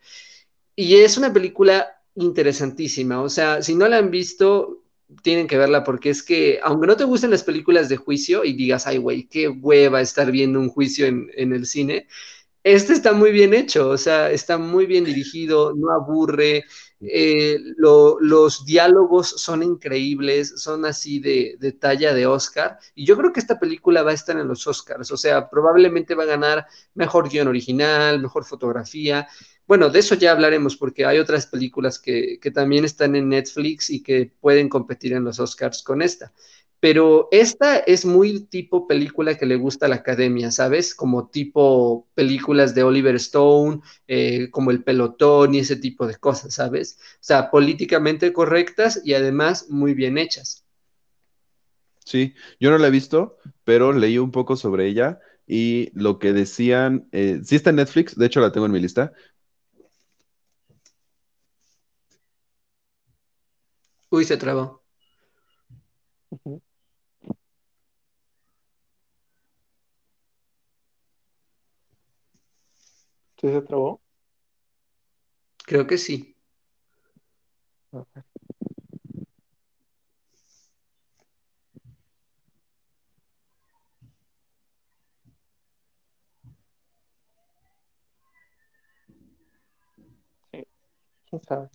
Y es una película interesantísima. O sea, si no la han visto, tienen que verla porque es que, aunque no te gusten las películas de juicio y digas, ay, güey, qué hueva estar viendo un juicio en, el cine, este está muy bien hecho, o sea, está muy bien dirigido, no aburre, eh, los diálogos son increíbles, son así de, de, talla de Oscar, y yo creo que esta película va a estar en los Oscars, o sea, probablemente va a ganar mejor guión original, mejor fotografía, bueno, de eso ya hablaremos porque hay otras películas que, también están en Netflix y que pueden competir en los Oscars con esta. Pero esta es muy tipo película que le gusta a la academia, ¿sabes? Como tipo películas de Oliver Stone, eh, como El Pelotón y ese tipo de cosas, ¿sabes? O sea, políticamente correctas y además muy bien hechas. Sí, yo no la he visto, pero leí un poco sobre ella y lo que decían, eh, sí está en Netflix, de hecho la tengo en mi lista, Uy, se trabó. se trabó? Creo que sí. Okay. Sí, quién sabe.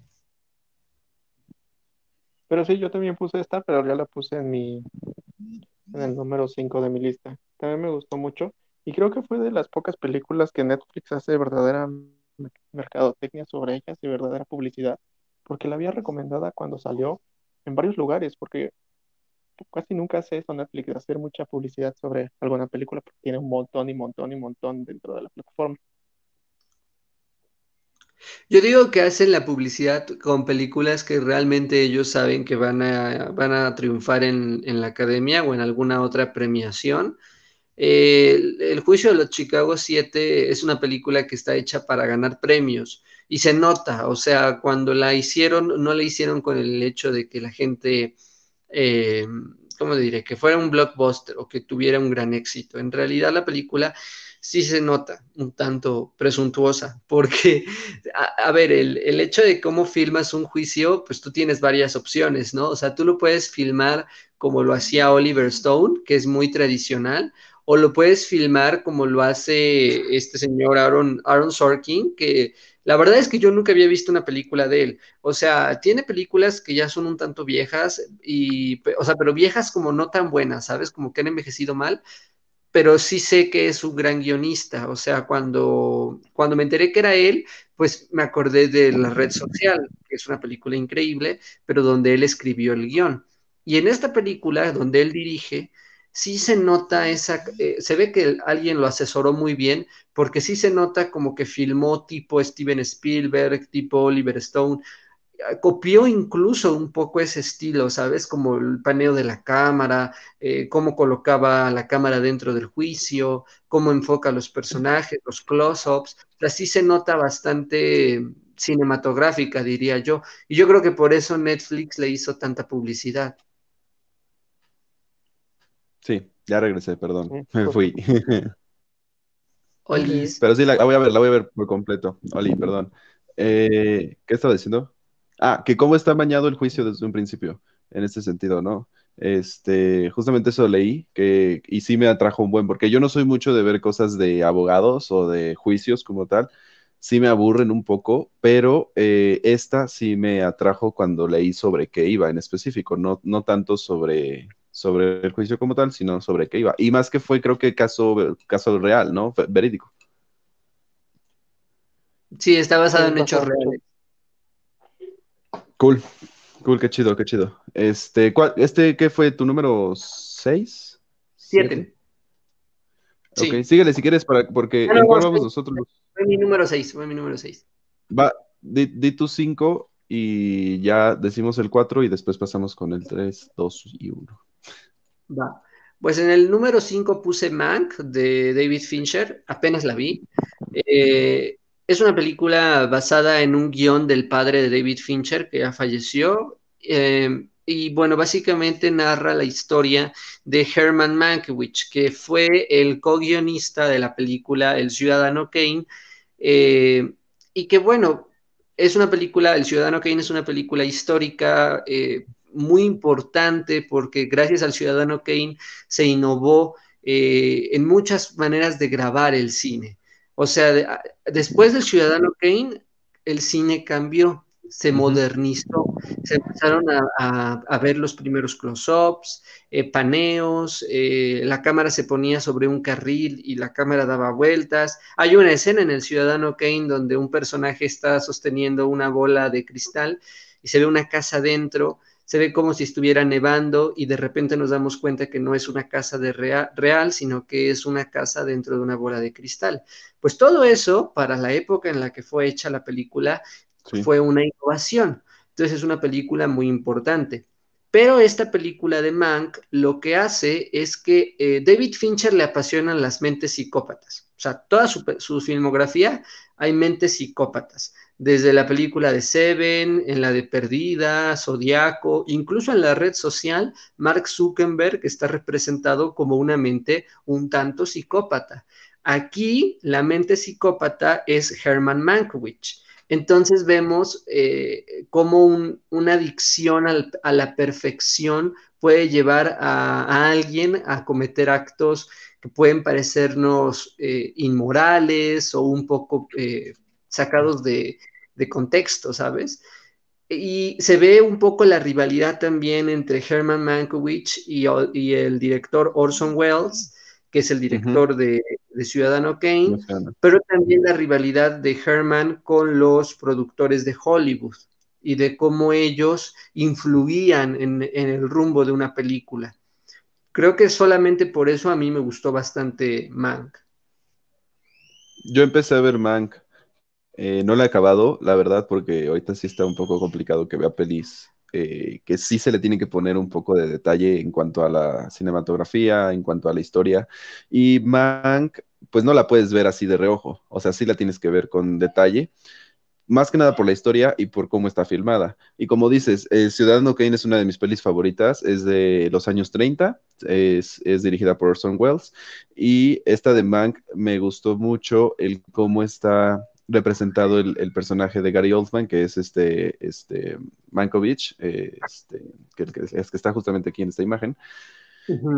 Pero sí, yo también puse esta, pero ya la puse en mi en el número 5 de mi lista. También me gustó mucho y creo que fue de las pocas películas que Netflix hace verdadera mercadotecnia sobre ellas y verdadera publicidad, porque la había recomendada cuando salió en varios lugares, porque casi nunca hace eso Netflix, hacer mucha publicidad sobre alguna película, porque tiene un montón y montón y montón dentro de la plataforma. Yo digo que hacen la publicidad con películas que realmente ellos saben que van a, van a triunfar en, la academia o en alguna otra premiación. Eh, el, juicio de los Chicago 7 es una película que está hecha para ganar premios y se nota, o sea, cuando la hicieron, no la hicieron con el hecho de que la gente, eh, ¿cómo diré?, que fuera un blockbuster o que tuviera un gran éxito. En realidad la película sí se nota un tanto presuntuosa, porque, a, ver, el, el, hecho de cómo filmas un juicio, pues tú tienes varias opciones, ¿no? O sea, tú lo puedes filmar como lo hacía Oliver Stone, que es muy tradicional, o lo puedes filmar como lo hace este señor Aaron, Aaron Sorkin, que la verdad es que yo nunca había visto una película de él. O sea, tiene películas que ya son un tanto viejas, y, o sea, pero viejas como no tan buenas, ¿sabes? Como que han envejecido mal pero sí sé que es un gran guionista. O sea, cuando, cuando me enteré que era él, pues me acordé de La Red Social, que es una película increíble, pero donde él escribió el guión. Y en esta película, donde él dirige, sí se nota esa, eh, se ve que alguien lo asesoró muy bien, porque sí se nota como que filmó tipo Steven Spielberg, tipo Oliver Stone, eh, copió incluso un poco ese estilo, ¿sabes? Como el paneo de la cámara, eh, cómo colocaba la cámara dentro del juicio, cómo enfoca a los personajes, los close-ups. Así se nota bastante cinematográfica, diría yo. Y yo creo que por eso Netflix le hizo tanta publicidad. Sí, ya regresé, perdón, (laughs) me fui. Oli. Pero sí, la, voy a ver, por completo. Oli, perdón. Eh, ¿Qué estaba diciendo? Ah, que cómo está bañado el juicio desde un principio, en este sentido, ¿no? Este, justamente eso leí que, y sí me atrajo un buen, porque yo no soy mucho de ver cosas de abogados o de juicios como tal, sí me aburren un poco, pero eh, esta sí me atrajo cuando leí sobre qué iba en específico, no, no tanto sobre, sobre el juicio como tal, sino sobre qué iba. Y más que fue, creo que caso, caso real, ¿no? Verídico. Sí, está basado en hechos reales. Cool, cool, qué chido, qué chido. Este, este ¿qué fue tu número 6? 7. Sí. Ok, síguele si quieres, para, porque ah, ¿en cuál vamos nosotros? Fue mi número 6, fue mi número 6. Va, di, di tu 5 y ya decimos el 4 y después pasamos con el 3, 2 y 1. Va. Pues en el número 5 puse Mank de David Fincher, apenas la vi. Eh, es una película basada en un guión del padre de David Fincher, que ya falleció. Eh, y bueno, básicamente narra la historia de Herman Mankiewicz, que fue el co-guionista de la película El Ciudadano Kane. Eh, y que bueno, es una película, El Ciudadano Kane es una película histórica eh, muy importante porque gracias al Ciudadano Kane se innovó en muchas maneras de grabar el cine. O sea, ah, después del Ciudadano Kane, el cine cambió, se modernizó, se empezaron a, ver los primeros close-ups, eh, paneos, eh, la cámara se ponía sobre un carril y la cámara daba vueltas. Hay una escena en El Ciudadano Kane donde un personaje está sosteniendo una bola de cristal y se ve una casa dentro se ve como si estuviera nevando y de repente nos damos cuenta que no es una casa de real, sino que es una casa dentro de una bola de cristal. Pues todo eso, para la época en la que fue hecha la película, fue una innovación. Entonces es una película muy importante. Pero esta película de Mank lo que hace es que eh, David Fincher le apasionan las mentes psicópatas. O sea, toda su filmografía hay mentes psicópatas desde la película de Seven, en la de Perdida, Zodiaco, incluso en la red social, Mark Zuckerberg está representado como una mente un tanto psicópata. Aquí la mente psicópata es Herman Mankiewicz. Entonces vemos eh, cómo una adicción a la perfección puede llevar a, alguien a cometer actos que pueden parecernos eh, inmorales o un poco eh, sacados de, de contexto, ¿sabes? Y se ve un poco la rivalidad también entre Herman Mankiewicz y, el director Orson Welles, que es el director de, Ciudadano Kane, pero también la rivalidad de Herman con los productores de Hollywood y de cómo ellos influían en, en el rumbo de una película. Creo que solamente por eso a mí me gustó bastante Mank. Yo empecé a ver Mank eh, no la he acabado, la verdad, porque ahorita sí está un poco complicado que vea pelis eh, que sí se le tiene que poner un poco de detalle en cuanto a la cinematografía, en cuanto a la historia. Y Mank, pues no la puedes ver así de reojo, o sea, sí la tienes que ver con detalle más que nada por la historia y por cómo está filmada. Y como dices, eh, Ciudadano Kane es una de mis pelis favoritas, es de los años 30, es, es dirigida por Orson Welles, y esta de Mank me gustó mucho el cómo está representado el, el, personaje de Gary Oldman, que es este, este Mankovich, eh, este, que, es, que está justamente aquí en esta imagen.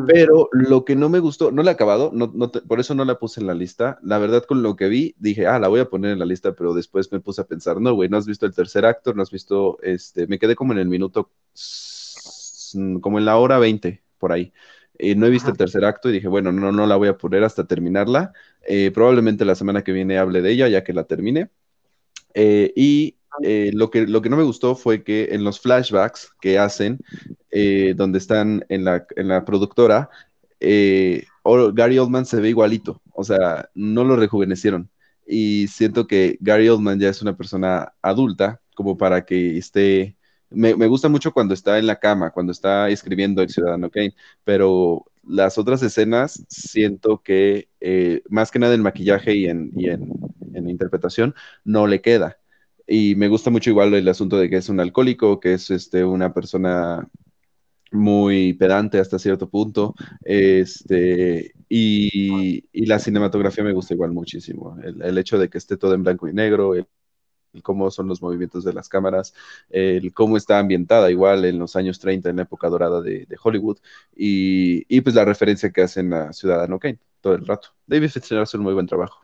Pero lo que no me gustó, no la he acabado, no, por eso no la puse en la lista. La verdad, con lo que vi, dije, ah, la voy a poner en la lista, pero después me puse a pensar, no, güey, no has visto el tercer actor no has visto, este, me quedé como en el minuto, como en la hora 20, por ahí. Eh, no he visto el tercer acto y dije, bueno, no, no la voy a poner hasta terminarla. Eh, probablemente la semana que viene hable de ella ya que la termine. Eh, y ah. lo, que, lo que no me gustó fue que en los flashbacks que hacen, donde están en la, en la productora, Gary Oldman se ve igualito. O sea, no lo rejuvenecieron. Y siento que Gary Oldman ya es una persona adulta como para que esté me, gusta mucho cuando está en la cama, cuando está escribiendo el Ciudadano Kane, pero las otras escenas siento que eh, más que nada en maquillaje y en, interpretación no le queda. Y me gusta mucho igual el asunto de que es un alcohólico, que es este, una persona muy pedante hasta cierto punto. Este, y, la cinematografía me gusta igual muchísimo. El, el, hecho de que esté todo en blanco y negro, el el cómo son los movimientos de las cámaras, el cómo está ambientada igual en los años 30, en la época dorada de, Hollywood, y, pues la referencia que hacen a Ciudadano Kane todo el rato. David Fitzgerald hace un muy buen trabajo.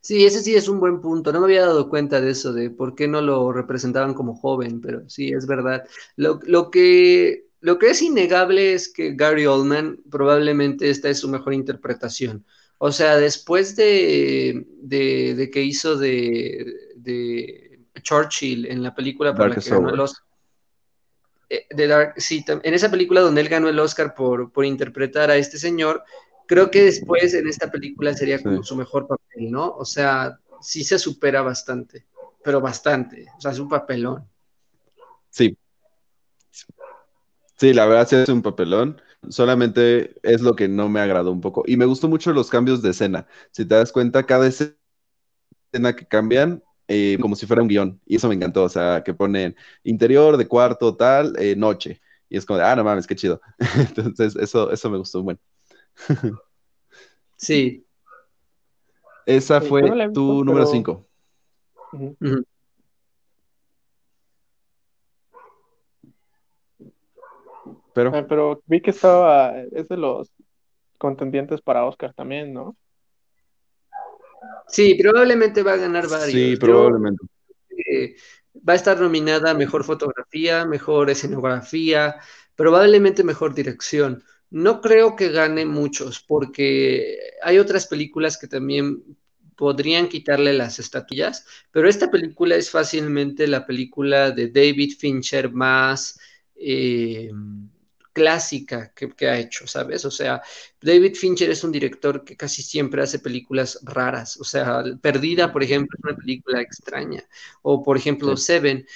Sí, ese sí es un buen punto. No me había dado cuenta de eso, de por qué no lo representaban como joven, pero sí, es verdad. lo que, lo que es innegable es que Gary Oldman probablemente esta es su mejor interpretación. O sea, después de, que hizo de, Churchill en la película para que ganó el Oscar. Eh, sí, en esa película donde él ganó el Oscar por, interpretar a este señor, creo que después en esta película sería como su mejor papel, ¿no? O sea, sí se supera bastante, pero bastante. O sea, es un papelón. Sí. Sí, la verdad sí es un papelón. Solamente es lo que no me agradó un poco. Y me gustó mucho los cambios de escena. Si te das cuenta, cada escena que cambian eh, como si fuera un guión. Y eso me encantó. O sea, que ponen interior de cuarto, tal, eh, noche. Y es como ah, no mames, qué chido. (laughs) Entonces, eso, eso me gustó. Bueno. (laughs) sí. Esa fue tu número 5. Ah, pero. vi que estaba. Es de los contendientes para Oscar también, ¿no? Sí, probablemente va a ganar varios. Sí, probablemente. va a estar nominada mejor fotografía, mejor escenografía, probablemente mejor dirección. No creo que gane muchos, porque hay otras películas que también podrían quitarle las estatuillas, pero esta película es fácilmente la película de David Fincher más. Eh, clásica que, ha hecho, ¿sabes? O sea, David Fincher es un director que casi siempre hace películas raras, o sea, Perdida, por ejemplo, es una película extraña, o por ejemplo, Seven,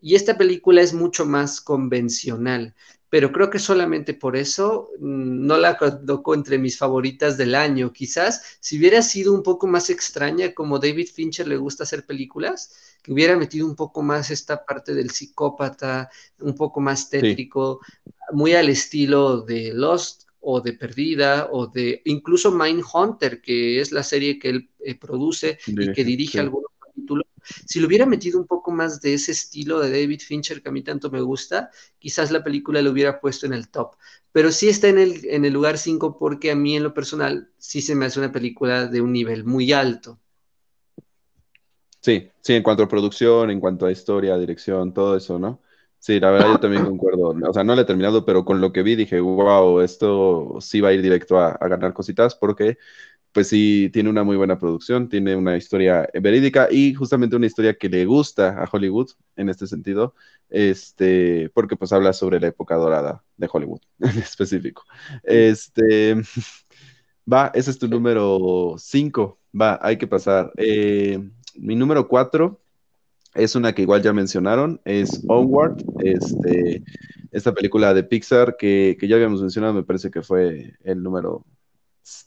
y esta película es mucho más convencional, pero creo que solamente por eso mm, no la coloco entre mis favoritas del año, quizás si hubiera sido un poco más extraña como David Fincher le gusta hacer películas, que hubiera metido un poco más esta parte del psicópata, un poco más tétrico, muy al estilo de Lost o de Perdida o de incluso Mind Hunter, que es la serie que él eh, produce y que dirige algunos capítulos. Si lo hubiera metido un poco más de ese estilo de David Fincher que a mí tanto me gusta, quizás la película lo hubiera puesto en el top. Pero sí está en el, en el lugar 5 porque a mí en lo personal sí se me hace una película de un nivel muy alto. Sí, sí, en cuanto a producción, en cuanto a historia, dirección, todo eso, ¿no? Sí, la verdad yo también concuerdo. O sea, no la he terminado, pero con lo que vi dije, wow, esto sí va a ir directo a, ganar cositas porque pues sí, tiene una muy buena producción, tiene una historia verídica y justamente una historia que le gusta a Hollywood en este sentido, este, porque pues habla sobre la época dorada de Hollywood (laughs) en específico. Este, va, ese es tu número 5, va, hay que pasar. Eh, mi número cuatro es una que igual ya mencionaron, es Onward, este, esta película de Pixar que, ya habíamos mencionado, me parece que fue el número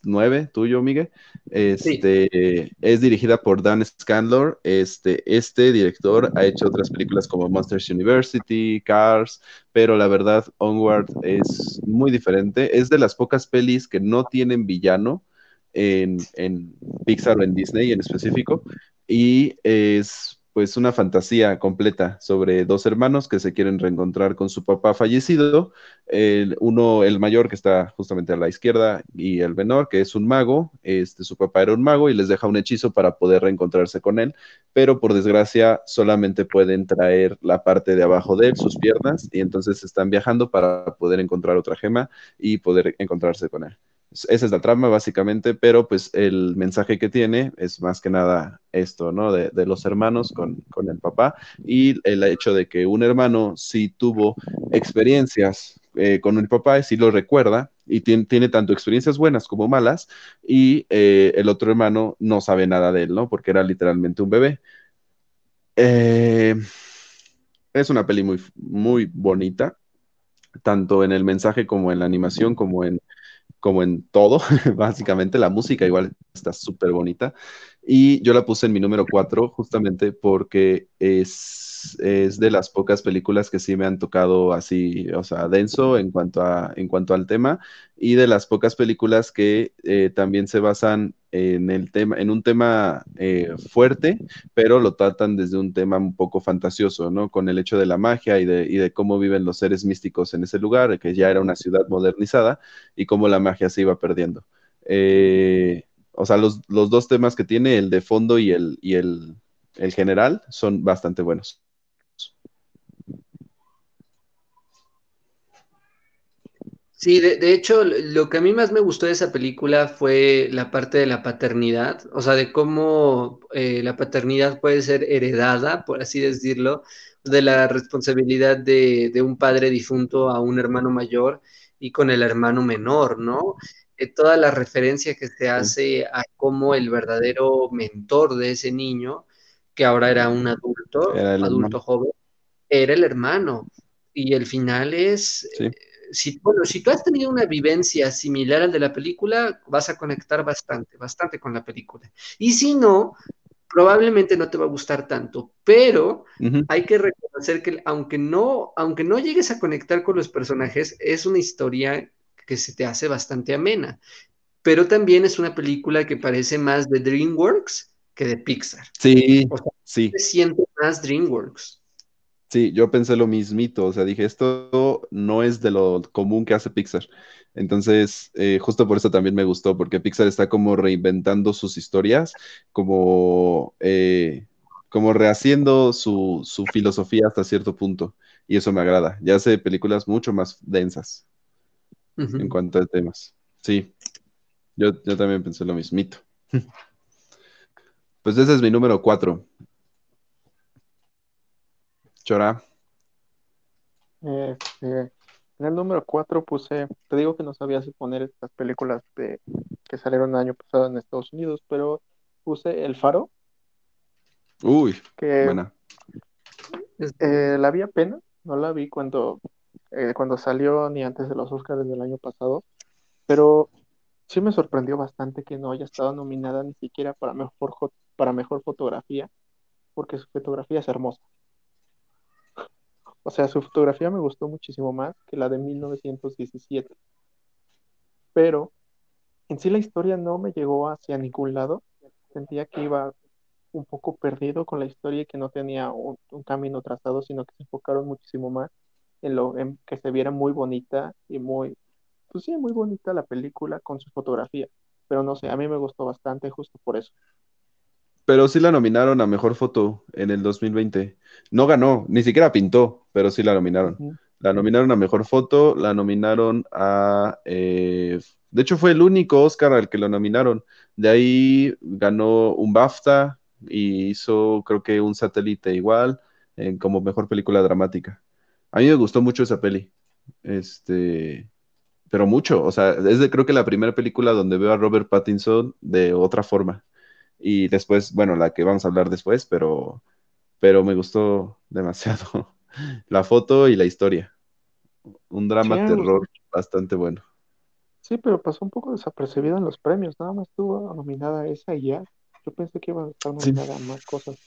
nueve tuyo, Miguel. Este, Es dirigida por Dan Scandlor. Este, este director ha hecho otras películas como Monsters University, Cars, pero la verdad, Onward es muy diferente. Es de las pocas pelis que no tienen villano en, en Pixar o en Disney en específico y es pues una fantasía completa sobre dos hermanos que se quieren reencontrar con su papá fallecido, el uno el mayor que está justamente a la izquierda y el menor que es un mago, este su papá era un mago y les deja un hechizo para poder reencontrarse con él, pero por desgracia solamente pueden traer la parte de abajo de él, sus piernas y entonces están viajando para poder encontrar otra gema y poder encontrarse con él. Pues, esa es la trama básicamente, pero pues el mensaje que tiene es más que nada esto, ¿no? De, los hermanos con, el papá y el hecho de que un hermano sí tuvo experiencias eh, con el papá y sí lo recuerda y tiene, tanto experiencias buenas como malas y eh, el otro hermano no sabe nada de él, ¿no? Porque era literalmente un bebé. Eh, es una peli muy, muy bonita, tanto en el mensaje como en la animación, como en como en todo, (laughs) básicamente la música igual está súper bonita. Y yo la puse en mi número cuatro, justamente porque es, es de las pocas películas que sí me han tocado así, o sea, denso en cuanto, a, en cuanto al tema y de las pocas películas que eh, también se basan en, el tema, en un tema eh, fuerte, pero lo tratan desde un tema un poco fantasioso, ¿no? Con el hecho de la magia y de, cómo viven los seres místicos en ese lugar, que ya era una ciudad modernizada, y cómo la magia se iba perdiendo. Eh, o sea, los, dos temas que tiene, el de fondo y el, y el general, son bastante buenos. Sí, de, hecho, lo que a mí más me gustó de esa película fue la parte de la paternidad, o sea, de cómo eh, la paternidad puede ser heredada, por así decirlo, de la responsabilidad de, un padre difunto a un hermano mayor y con el hermano menor, ¿no? Eh, toda la referencia que se hace a cómo el verdadero mentor de ese niño, que ahora era un adulto, adulto joven, era el hermano. Y el final es si, tú has tenido una vivencia similar al de la película, vas a conectar bastante, bastante con la película. Y si no, probablemente no te va a gustar tanto, pero hay que reconocer que aunque no, aunque no llegues a conectar con los personajes, es una historia que se te hace bastante amena. Pero también es una película que parece más de DreamWorks que de Pixar. Sí, sí. Se más DreamWorks. Sí, yo pensé lo mismito, o sea, dije, esto no es de lo común que hace Pixar. Entonces, eh, justo por eso también me gustó, porque Pixar está como reinventando sus historias, como, eh, como rehaciendo su, filosofía hasta cierto punto, y eso me agrada. Ya hace películas mucho más densas en cuanto a temas. Sí, yo, yo también pensé lo mismito. (laughs) pues ese es mi número cuatro. Chora. Este, en el número 4 puse, te digo que no sabía si poner estas películas de, que salieron el año pasado en Estados Unidos, pero puse El Faro. Uy, que, buena. Este, la vi apenas, no la vi cuando, eh, cuando salió ni antes de los Oscars del año pasado, pero sí me sorprendió bastante que no haya estado nominada ni siquiera para mejor, para mejor fotografía, porque su fotografía es hermosa. O sea, su fotografía me gustó muchísimo más que la de 1917. Pero en sí la historia no me llegó hacia ningún lado. Sentía que iba un poco perdido con la historia y que no tenía un, camino trazado, sino que se enfocaron muchísimo más en lo en que se viera muy bonita y muy, pues sí, muy bonita la película con su fotografía. Pero no sé, a mí me gustó bastante justo por eso pero sí la nominaron a Mejor Foto en el 2020. No ganó, ni siquiera pintó, pero sí la nominaron. La nominaron a Mejor Foto, la nominaron a... Eh, de hecho fue el único Oscar al que lo nominaron. De ahí ganó un BAFTA y hizo creo que un satélite igual en como Mejor Película Dramática. A mí me gustó mucho esa peli. Este, pero mucho, o sea, es de, creo que la primera película donde veo a Robert Pattinson de otra forma. Y después, bueno, la que vamos a hablar después, pero, pero me gustó demasiado (laughs) la foto y la historia. Un drama terror bastante bueno. Sí, pero pasó un poco desapercibido en los premios, nada más estuvo nominada esa y ya. Yo pensé que iba a estar nominada a más cosas.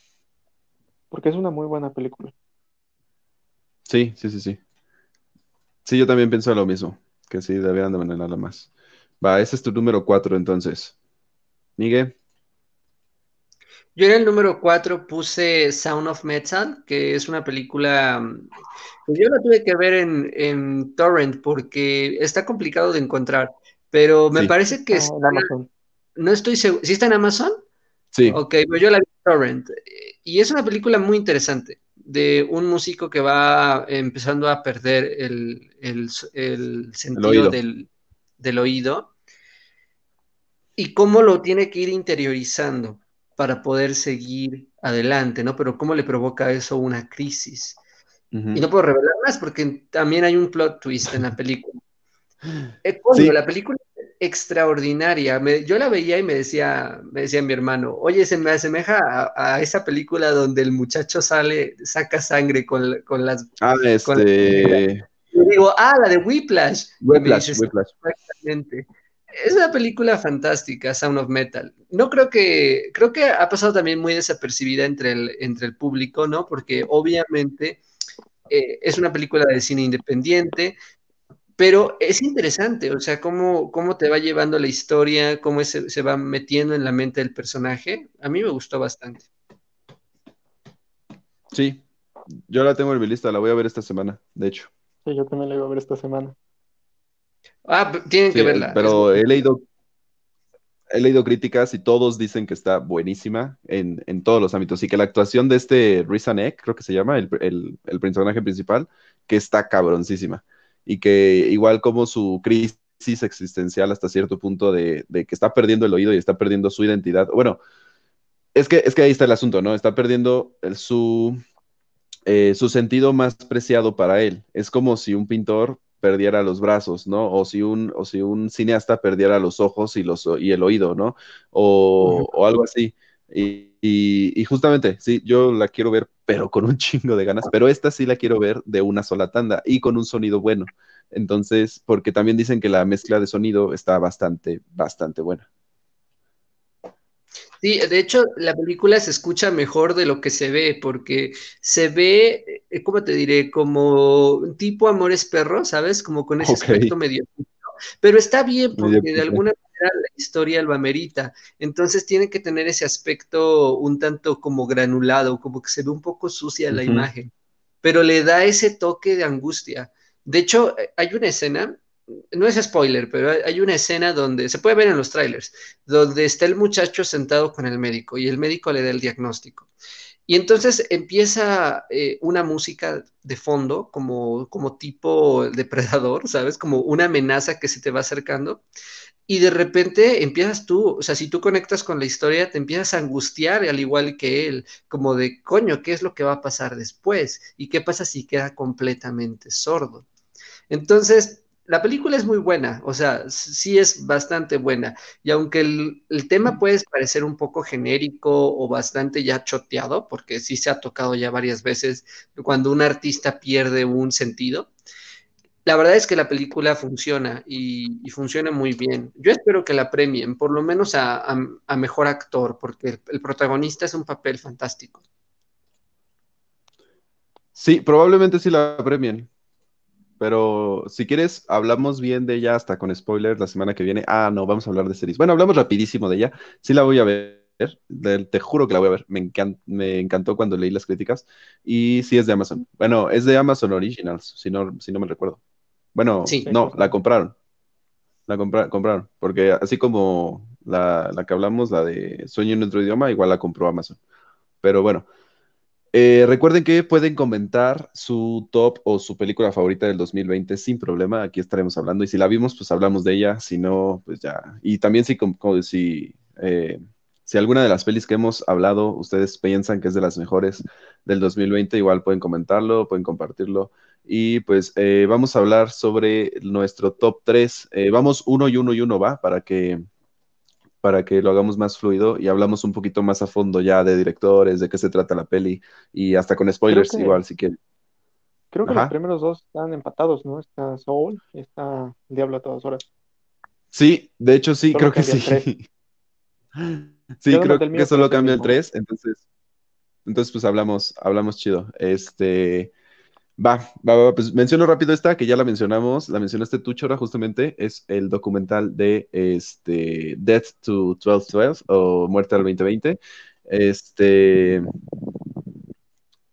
Porque es una muy buena película. Sí, sí, sí, sí. Sí, yo también pienso lo mismo, que sí, debieran de manera más. Va, ese es tu número cuatro, entonces. Miguel. Yo en el número 4 puse Sound of Metal, que es una película mm, que yo la tuve que ver en, Torrent porque está complicado de encontrar, pero me parece que... Ah, está, Amazon. No estoy seguro. ¿Sí está en Amazon? Sí. Ok, pero pues yo la vi en Torrent. Y es una película muy interesante de un músico que va empezando a perder el, sentido Del, del, oído y cómo lo tiene que ir interiorizando para poder seguir adelante, ¿no? Pero ¿cómo le provoca eso una crisis? Y no puedo revelar más porque también hay un plot twist en la película. (laughs) Eh, la película es extraordinaria. yo la veía y me decía, me decía mi hermano, oye, se me asemeja a, esa película donde el muchacho sale, saca sangre con, con las... Ah, este... la, digo, ah, la de Whiplash. Whiplash, Whiplash. Exactamente es una película fantástica, Sound of Metal. No creo que, creo que ha pasado también muy desapercibida entre el, entre el público, ¿no? Porque obviamente eh, es una película de cine independiente, pero es interesante, o sea, cómo, cómo te va llevando la historia, cómo se, va metiendo en la mente del personaje. A mí me gustó bastante. Sí, yo la tengo en mi lista, la voy a ver esta semana, de hecho. Sí, yo también la voy a ver esta semana. Ah, tienen que verla. Pero he leído, he leído críticas y todos dicen que está buenísima en, todos los ámbitos y que la actuación de este Rizanek, creo que se llama, el, personaje principal, que está cabroncísima y que igual como su crisis existencial hasta cierto punto de, que está perdiendo el oído y está perdiendo su identidad. Bueno, es que, es que ahí está el asunto, ¿no? Está perdiendo su, eh, su sentido más preciado para él. Es como si un pintor perdiera los brazos, ¿no? O si un, o si un cineasta perdiera los ojos y, los, y el oído, ¿no? O, algo así. y, justamente, sí, yo la quiero ver, pero con un (laughs) chingo de ganas, pero esta sí la quiero ver de una sola tanda y con un sonido bueno. Entonces, porque también dicen que la mezcla de sonido está bastante, bastante buena. Sí, de hecho, la película se escucha mejor de lo que se ve, porque se ve, eh, ¿cómo te diré? Como un tipo Amores Perros, ¿sabes? Como con ese aspecto medio. Pero está bien, porque de alguna manera la historia lo amerita. Entonces tiene que tener ese aspecto un tanto como granulado, como que se ve un poco sucia la imagen, pero le da ese toque de angustia. De hecho, eh, hay una escena no es spoiler, pero hay una escena donde, se puede ver en los trailers, donde está el muchacho sentado con el médico y el médico le da el diagnóstico. Y entonces empieza eh, una música de fondo, como, como tipo depredador, ¿sabes? Como una amenaza que se te va acercando. Y de repente empiezas tú, o sea, si tú conectas con la historia, te empiezas a angustiar al igual que él, como de, coño, ¿qué es lo que va a pasar después? ¿Y qué pasa si queda completamente sordo? Entonces, la película es muy buena, o sea, sí es bastante buena. Y aunque el, tema puede parecer un poco genérico o bastante ya choteado, porque sí se ha tocado ya varias veces cuando un artista pierde un sentido, la verdad es que la película funciona y, funciona muy bien. Yo espero que la premien, por lo menos a, mejor actor, porque el, el protagonista es un papel fantástico. Sí, probablemente sí la premien. Pero si quieres, hablamos bien de ella hasta con spoilers la semana que viene. Ah, no, vamos a hablar de series. Bueno, hablamos rapidísimo de ella. Sí la voy a ver. Te juro que la voy a ver. Me, encantó cuando leí las críticas. Y sí es de Amazon. Bueno, es de Amazon Originals, si no, si no me recuerdo. Bueno, sí. no, la compraron. La compraron. Porque así como la, la que hablamos, la de Sueño en otro idioma, igual la compró Amazon. Pero bueno, eh, recuerden que pueden comentar su top o su película favorita del 2020 sin problema. Aquí estaremos hablando. Y si la vimos, pues hablamos de ella. Si no, pues ya. Y también si, eh, alguna de las pelis que hemos hablado ustedes piensan que es de las mejores del 2020, igual pueden comentarlo, pueden compartirlo. Y pues eh, vamos a hablar sobre nuestro top 3. vamos uno y uno y uno, va, para que para que lo hagamos más fluido y hablamos un poquito más a fondo ya de directores, de qué se trata la peli y hasta con spoilers igual si quieren. Creo que los primeros dos están empatados, ¿no? Está Soul y está Diablo a todas horas. Sí, de hecho sí, creo que sí. (laughs) sí, creo que solo el tres, entonces, entonces pues hablamos, hablamos chido. Este, Va, va, va, pues menciono rápido esta, que ya la mencionamos, la mencionaste tú, Chora, justamente, es el documental de este, Death to 1212 o Muerte al 2020. Este,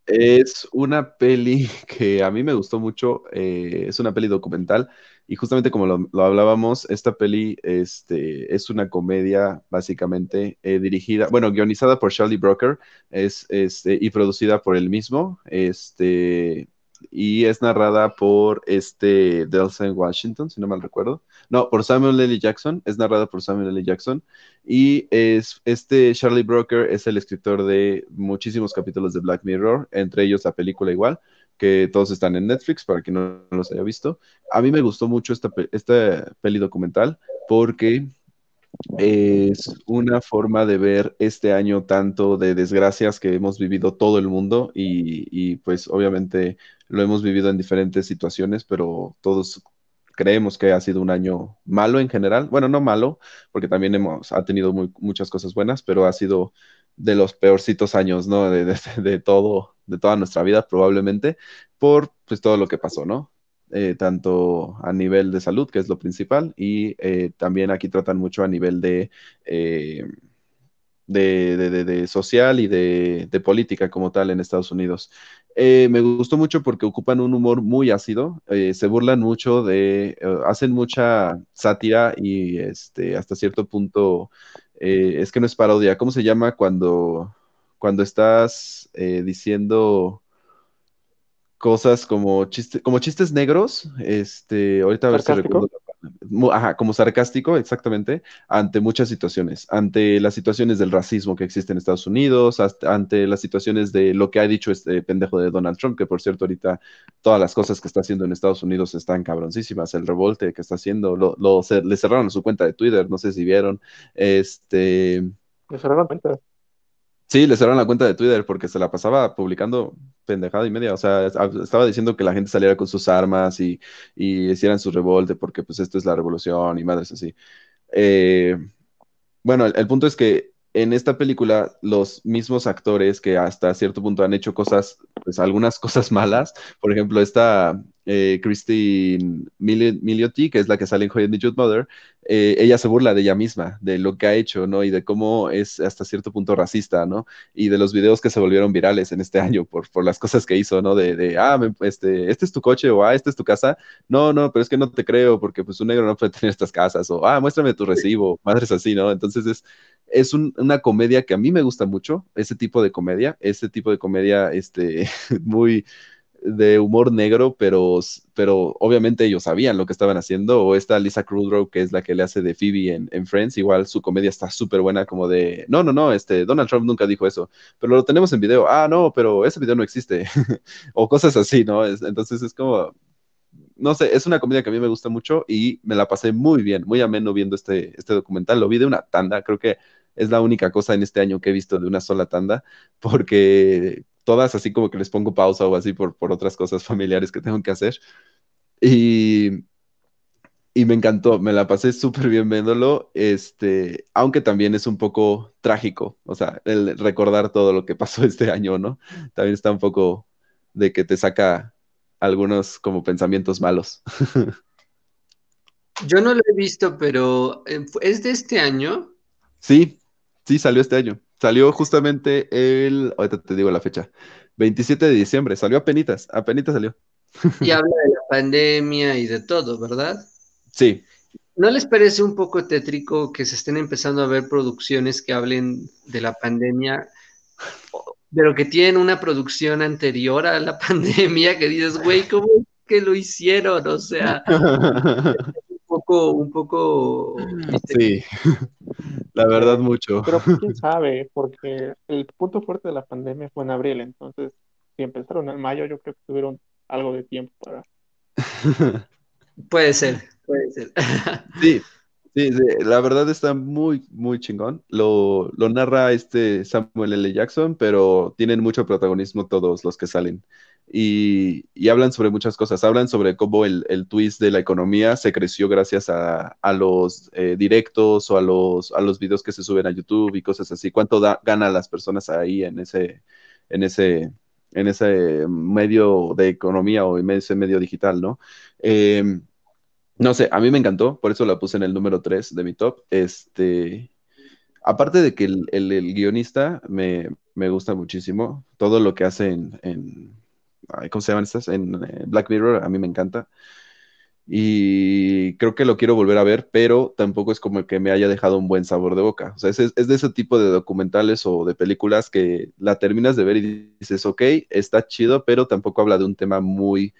es una peli (laughs) que a mí me gustó mucho, eh, es una peli documental y justamente como lo, hablábamos, esta peli este, es una comedia básicamente eh, dirigida, bueno, guionizada por Charlie Broker es, este, y producida por él mismo. Este, y es narrada por este Delson Washington, si no mal recuerdo. No, por Samuel L. Jackson, es narrada por Samuel L. Jackson y es este Charlie Broker es el escritor de muchísimos capítulos de Black Mirror, entre ellos la película igual que todos están en Netflix para quien no los haya visto. A mí me gustó mucho esta, esta peli documental porque es una forma de ver este año tanto de desgracias que hemos vivido todo el mundo y, pues obviamente lo hemos vivido en diferentes situaciones, pero todos creemos que ha sido un año malo en general. Bueno, no malo, porque también hemos, ha tenido muchas cosas buenas, pero ha sido de los peorcitos años, ¿no? De, de todo, de toda nuestra vida probablemente, por pues todo lo que pasó, ¿no? Eh, tanto a nivel de salud, que es lo principal, y eh, también aquí tratan mucho a nivel de, eh, de, social y de, política como tal en Estados Unidos. me gustó mucho porque ocupan un humor muy ácido, se burlan mucho de, hacen mucha sátira y este, hasta cierto punto, es que no es parodia, ¿cómo se llama cuando, cuando estás diciendo cosas como, chiste, como chistes negros, este, ahorita a ver si recuerdo. Ajá, como sarcástico, exactamente, ante muchas situaciones, ante las situaciones del racismo que existe en Estados Unidos, ante las situaciones de lo que ha dicho este pendejo de Donald Trump, que por cierto ahorita todas las cosas que está haciendo en Estados Unidos están cabroncísimas, el revolte que está haciendo, lo, le cerraron su cuenta de Twitter, no sé si vieron, este... Le cerraron cuenta. Sí, le cerraron la cuenta de Twitter porque se la pasaba publicando pendejada y media. O sea, estaba diciendo que la gente saliera con sus armas y, y hicieran su revolte porque pues esto es la revolución y madres así. Eh, bueno, el, punto es que en esta película los mismos actores que hasta cierto punto han hecho cosas, pues algunas (laughs) cosas malas, por ejemplo, esta eh, Christine Milioti, que es la que sale en Hoy and the Mother, eh, ella se burla de ella misma, de lo que ha hecho, ¿no? Y de cómo es hasta cierto punto racista, ¿no? Y de los videos que se volvieron virales en este (laughs) año por, por las cosas que hizo, ¿no? De, ah, este, este es tu coche o ah, esta es tu casa. No, no, pero es que no te creo porque pues un negro no puede (laughs) tener estas casas o ah, muéstrame tu recibo, madres así, ¿no? Entonces es, es una comedia que a mí me gusta mucho, ese tipo de comedia, ese tipo de comedia, este, (laughs) muy de humor negro, pero, pero obviamente ellos sabían lo que estaban haciendo. O esta Lisa Kudrow, que es la que le hace de Phoebe en, en Friends, igual su comedia está súper buena, como de, no, no, no, este, Donald Trump nunca dijo eso, pero lo tenemos en video. Ah, no, pero ese video no existe. (laughs) o cosas así, ¿no? Es, entonces es como, no sé, es una comedia que a mí me gusta mucho y me la pasé muy bien, muy ameno viendo este, este documental. Lo vi de una tanda, creo que es la única cosa en este año que he visto de una sola tanda, porque todas así como que les pongo pausa o así por, por otras cosas familiares que tengo que hacer. Y, me encantó, me la pasé súper bien viéndolo, este, aunque también es un poco trágico, o sea, el recordar todo lo que pasó (laughs) este año, ¿no? También está un poco de que te saca algunos como pensamientos malos. (laughs) Yo no lo he visto, pero eh, ¿es de este año? Sí, sí, salió este año. Salió justamente el, ahorita te digo la fecha, 27 de diciembre, salió a penitas, a penitas salió. Y habla de la pandemia y de todo, ¿verdad? Sí. ¿No les parece un poco tétrico que se estén empezando a ver producciones que hablen de la pandemia, pero que tienen una producción anterior a la (laughs) pandemia que dices, güey, ¿cómo es que lo hicieron? O sea, (laughs) un poco... Mm, este, sí, (laughs) la verdad eh, mucho. Pero pues, quién (laughs) sabe, porque el punto fuerte de la pandemia fue en abril, entonces si empezaron en mayo, yo creo que tuvieron algo de tiempo para... (laughs) Puede ser, puede ser. Sí, sí, la verdad está muy, muy chingón. Lo, lo narra este Samuel L. Jackson, pero tienen mucho protagonismo todos los que salen. Y, hablan sobre muchas cosas. Hablan sobre cómo el, twist de la economía se creció gracias a, los eh, directos o a los, a los videos que se suben a YouTube y cosas así. ¿Cuánto da, ganan las personas ahí en ese, en ese, en ese medio de economía o en ese medio digital, no? Em, no sé, a mí me encantó, por eso la puse en el número 3 de mi top. Este, aparte de que el, guionista me, gusta muchísimo, todo lo que hace en ¿cómo se llaman estas? En eh, Black Mirror, a mí me encanta. Y creo que lo quiero volver a ver, pero tampoco es como que me haya dejado un buen sabor de boca. O sea, es, de ese tipo de documentales o de películas que la terminas de ver y dices, ok, está chido, pero tampoco habla de un tema muy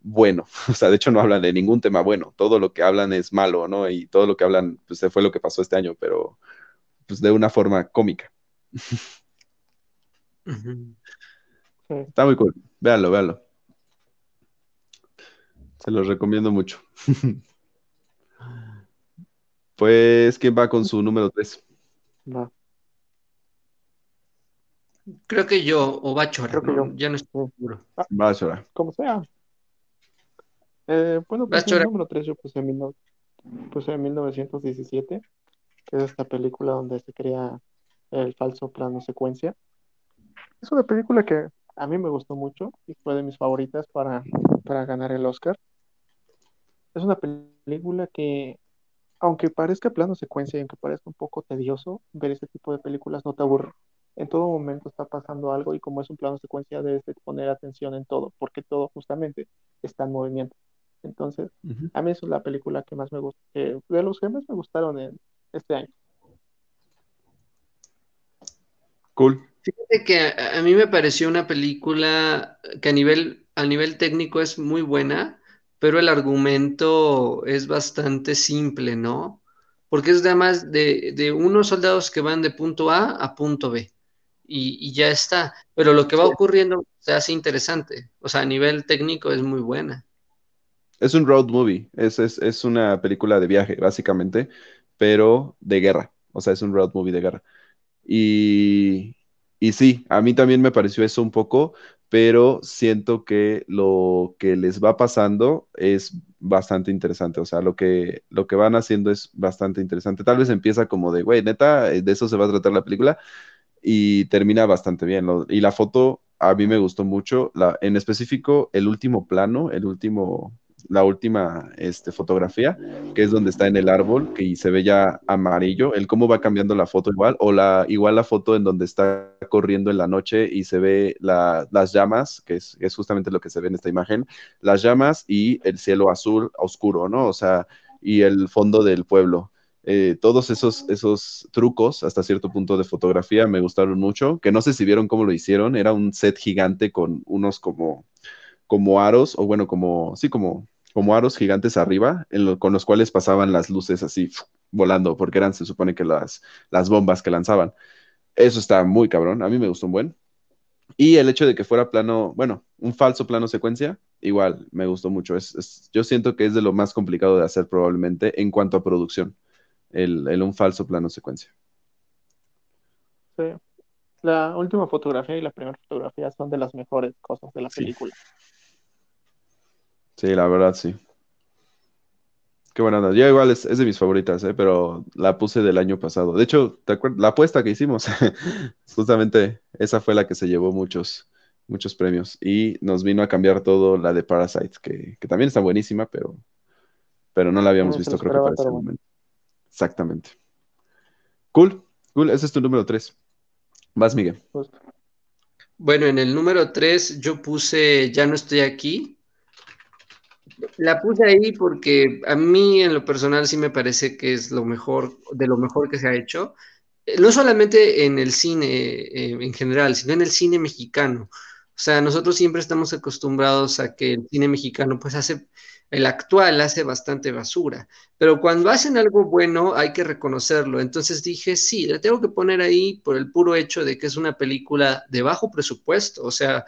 bueno. (laughs) O sea, de hecho no hablan de ningún tema bueno. Todo lo que hablan es malo, ¿no? Y todo lo que hablan, pues fue lo que pasó este año, pero pues de una forma cómica. (laughs) Está muy cool. Véalo, véalo. Se los recomiendo mucho. (laughs) pues, ¿quién va con su número 3? No. Creo que yo, o Bachora. Creo que yo. Ya no estoy seguro. Bachor Bachora. Como sea. Eh, bueno, pues el número 3 yo puse en, 1917, es esta película donde se crea el falso plano secuencia. Es una película que a mí me gustó mucho y fue de mis favoritas para, para ganar el Oscar. Es una película que, aunque parezca plano secuencia y aunque parezca un poco tedioso, ver este tipo de películas no te aburre. En todo momento está pasando algo y como es un plano secuencia debes de poner atención en todo, porque todo justamente está en movimiento. Entonces, a mí es la película que más me gusta, de los gemes me gustaron en este año. Cool. Fíjate que a, mí me pareció una película que a nivel, nivel técnico es muy buena, pero el argumento es bastante simple, ¿no? Porque es además de, de unos soldados que van de punto A a punto B y, ya está. Pero lo que va ocurriendo se hace interesante. O sea, a nivel técnico es muy buena. Es un road movie, es, es una película de viaje, básicamente, pero de guerra. O sea, es un road movie de guerra. Y, y sí, a mí también me pareció eso un poco, pero siento que lo que les va pasando es bastante interesante, o sea, lo que, lo que van haciendo es bastante interesante. Tal vez empieza como de, güey, neta, eh, de eso se va a tratar la película y termina bastante bien. y la foto a mí me gustó mucho, en específico el último plano, el último la última este, fotografía, que es donde está en el árbol, que se ve ya amarillo, el cómo va cambiando la foto igual, o la, igual la foto en donde está corriendo en la noche y se ve las llamas, que es, justamente lo que se ve en esta imagen, las llamas y el cielo azul oscuro, ¿no? O sea, y el fondo del pueblo. Eh, todos esos, esos trucos hasta cierto punto de fotografía me gustaron mucho, que no sé si vieron cómo lo hicieron, era un set gigante con unos como, como aros, o bueno, como, sí, como como aros gigantes arriba, con los cuales pasaban las luces así volando, porque eran, se supone que las, las bombas que lanzaban. Eso está muy cabrón, a mí me gustó un buen. Y el hecho de que fuera plano, bueno, un falso plano secuencia, igual me gustó mucho. Es, yo siento que es de lo más complicado de hacer probablemente en cuanto a producción, el, un falso plano secuencia. Sí. La última fotografía y la primera fotografía son de las mejores cosas de la película. Sí, la verdad, sí. Qué buena onda. igual es, de mis favoritas, ¿eh? pero la puse del año pasado. De hecho, ¿te acuerdas? La apuesta que hicimos, (laughs) justamente esa fue la que se llevó muchos, muchos premios. Y nos vino a cambiar todo la de Parasite, que, también está buenísima, pero, pero no la habíamos visto, creo que para ese momento. Exactamente. Cool, cool. Ese es tu número 3. Vas, Miguel. Bueno, en el número 3 yo puse Ya no estoy aquí la puse ahí porque a mí en lo personal sí me parece que es lo mejor, de lo mejor que se ha hecho, eh, no solamente en el cine eh, en general, sino en el cine mexicano. O sea, nosotros siempre estamos acostumbrados a que el cine mexicano pues hace, el actual hace bastante basura, pero cuando hacen algo bueno hay que reconocerlo. Entonces dije, sí, la tengo que poner ahí por el puro hecho de que es una película de bajo presupuesto, o sea,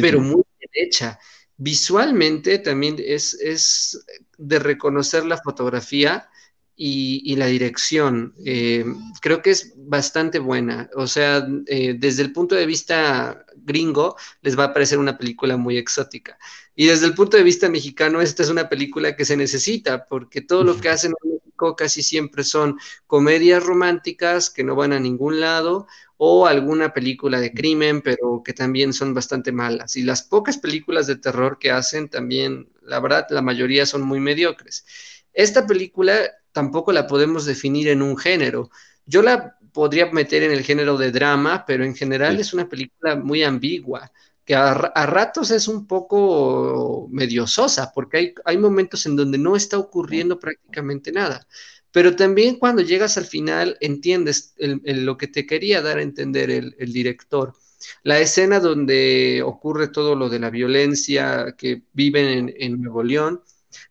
pero muy bien hecha visualmente también es, de reconocer la fotografía y, la dirección. Eh, creo que es bastante buena. O sea, eh, desde el punto de vista gringo, les va a parecer una película muy exótica. Y desde el punto de vista mexicano, esta es una película que se necesita, porque todo lo que hacen en México casi siempre son comedias románticas que no van a ningún lado o alguna película de crimen, pero que también son bastante malas. Y las pocas películas de terror que hacen también, la verdad, la mayoría son muy mediocres. Esta película tampoco la podemos definir en un género. Yo la podría meter en el género de drama, pero en general es una película muy ambigua, que a, ratos es un poco sosa, porque hay, hay momentos en donde no está ocurriendo prácticamente nada pero también cuando llegas al final entiendes lo que te quería dar a entender el, director. La escena donde ocurre todo lo de la violencia que viven en, Nuevo León,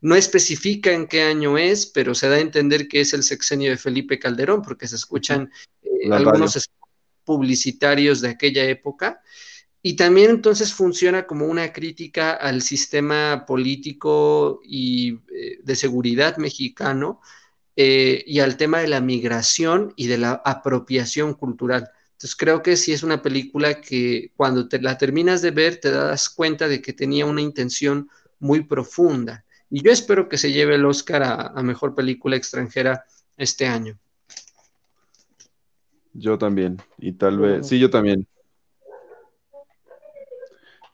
no especifica en qué año es, pero se da a entender que es el sexenio de Felipe Calderón, porque se escuchan eh, algunos publicitarios de aquella época. Y también entonces funciona como una crítica al sistema político y eh, de seguridad mexicano, eh, y al tema de la migración y de la apropiación cultural. Entonces creo que sí es una película que cuando te la terminas de ver te das cuenta de que tenía una intención muy profunda. Y yo espero que se lleve el Oscar a, Mejor Película Extranjera este año. Yo también, y tal vez, sí, yo también.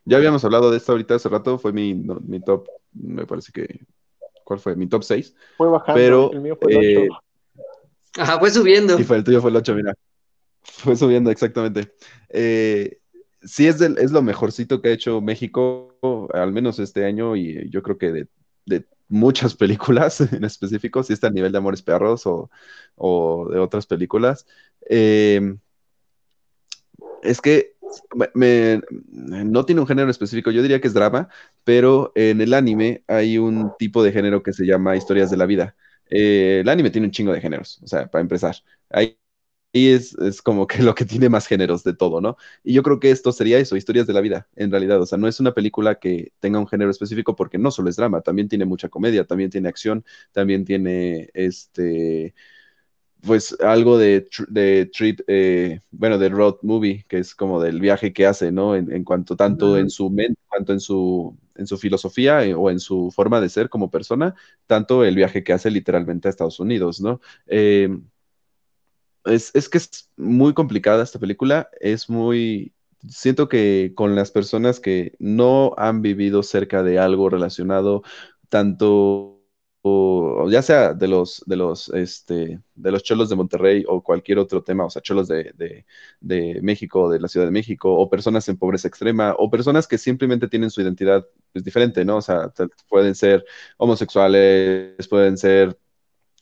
Ya habíamos hablado de esto ahorita hace rato, fue mi, mi top, me parece que ¿Cuál fue? Mi top 6. Fue bajando, el mío fue el 8. Eh, Ajá, ah, fue subiendo. Y fue el tuyo fue el 8, mira. Fue subiendo, exactamente. Eh, sí, es, es lo mejorcito que ha hecho México, al menos este año, y yo creo que de, muchas películas (laughs) en específico, si está a nivel de Amores Perros o, de otras películas. Eh, es que no tiene un género específico, yo diría que es drama, pero en el anime hay un tipo de género que se llama historias de la vida. Eh, el anime tiene un chingo de géneros, o sea, para empezar. ahí y es, es, como que (laughs) lo que tiene más géneros de todo, ¿no? Y yo creo que esto sería eso, historias de la vida, en realidad. O sea, no es una película que tenga un género específico porque no solo es drama, también tiene mucha comedia, también tiene acción, también tiene este pues algo de, de treat, eh, bueno, de road movie, que es como del viaje que hace, ¿no? En, cuanto tanto en su mente, tanto en su, en su filosofía eh, o en su forma de ser como persona, tanto el viaje que hace literalmente a Estados Unidos, ¿no? Em, es, es que es muy complicada esta película, es muy, siento que con las personas que no han vivido cerca de algo relacionado tanto ya sea de los, de los, este, de los cholos de Monterrey o cualquier otro tema, o sea, cholos de, México, de la Ciudad de México, o personas en pobreza extrema, o personas que simplemente tienen su identidad es pues, diferente, ¿no? O sea, pueden ser homosexuales, pueden ser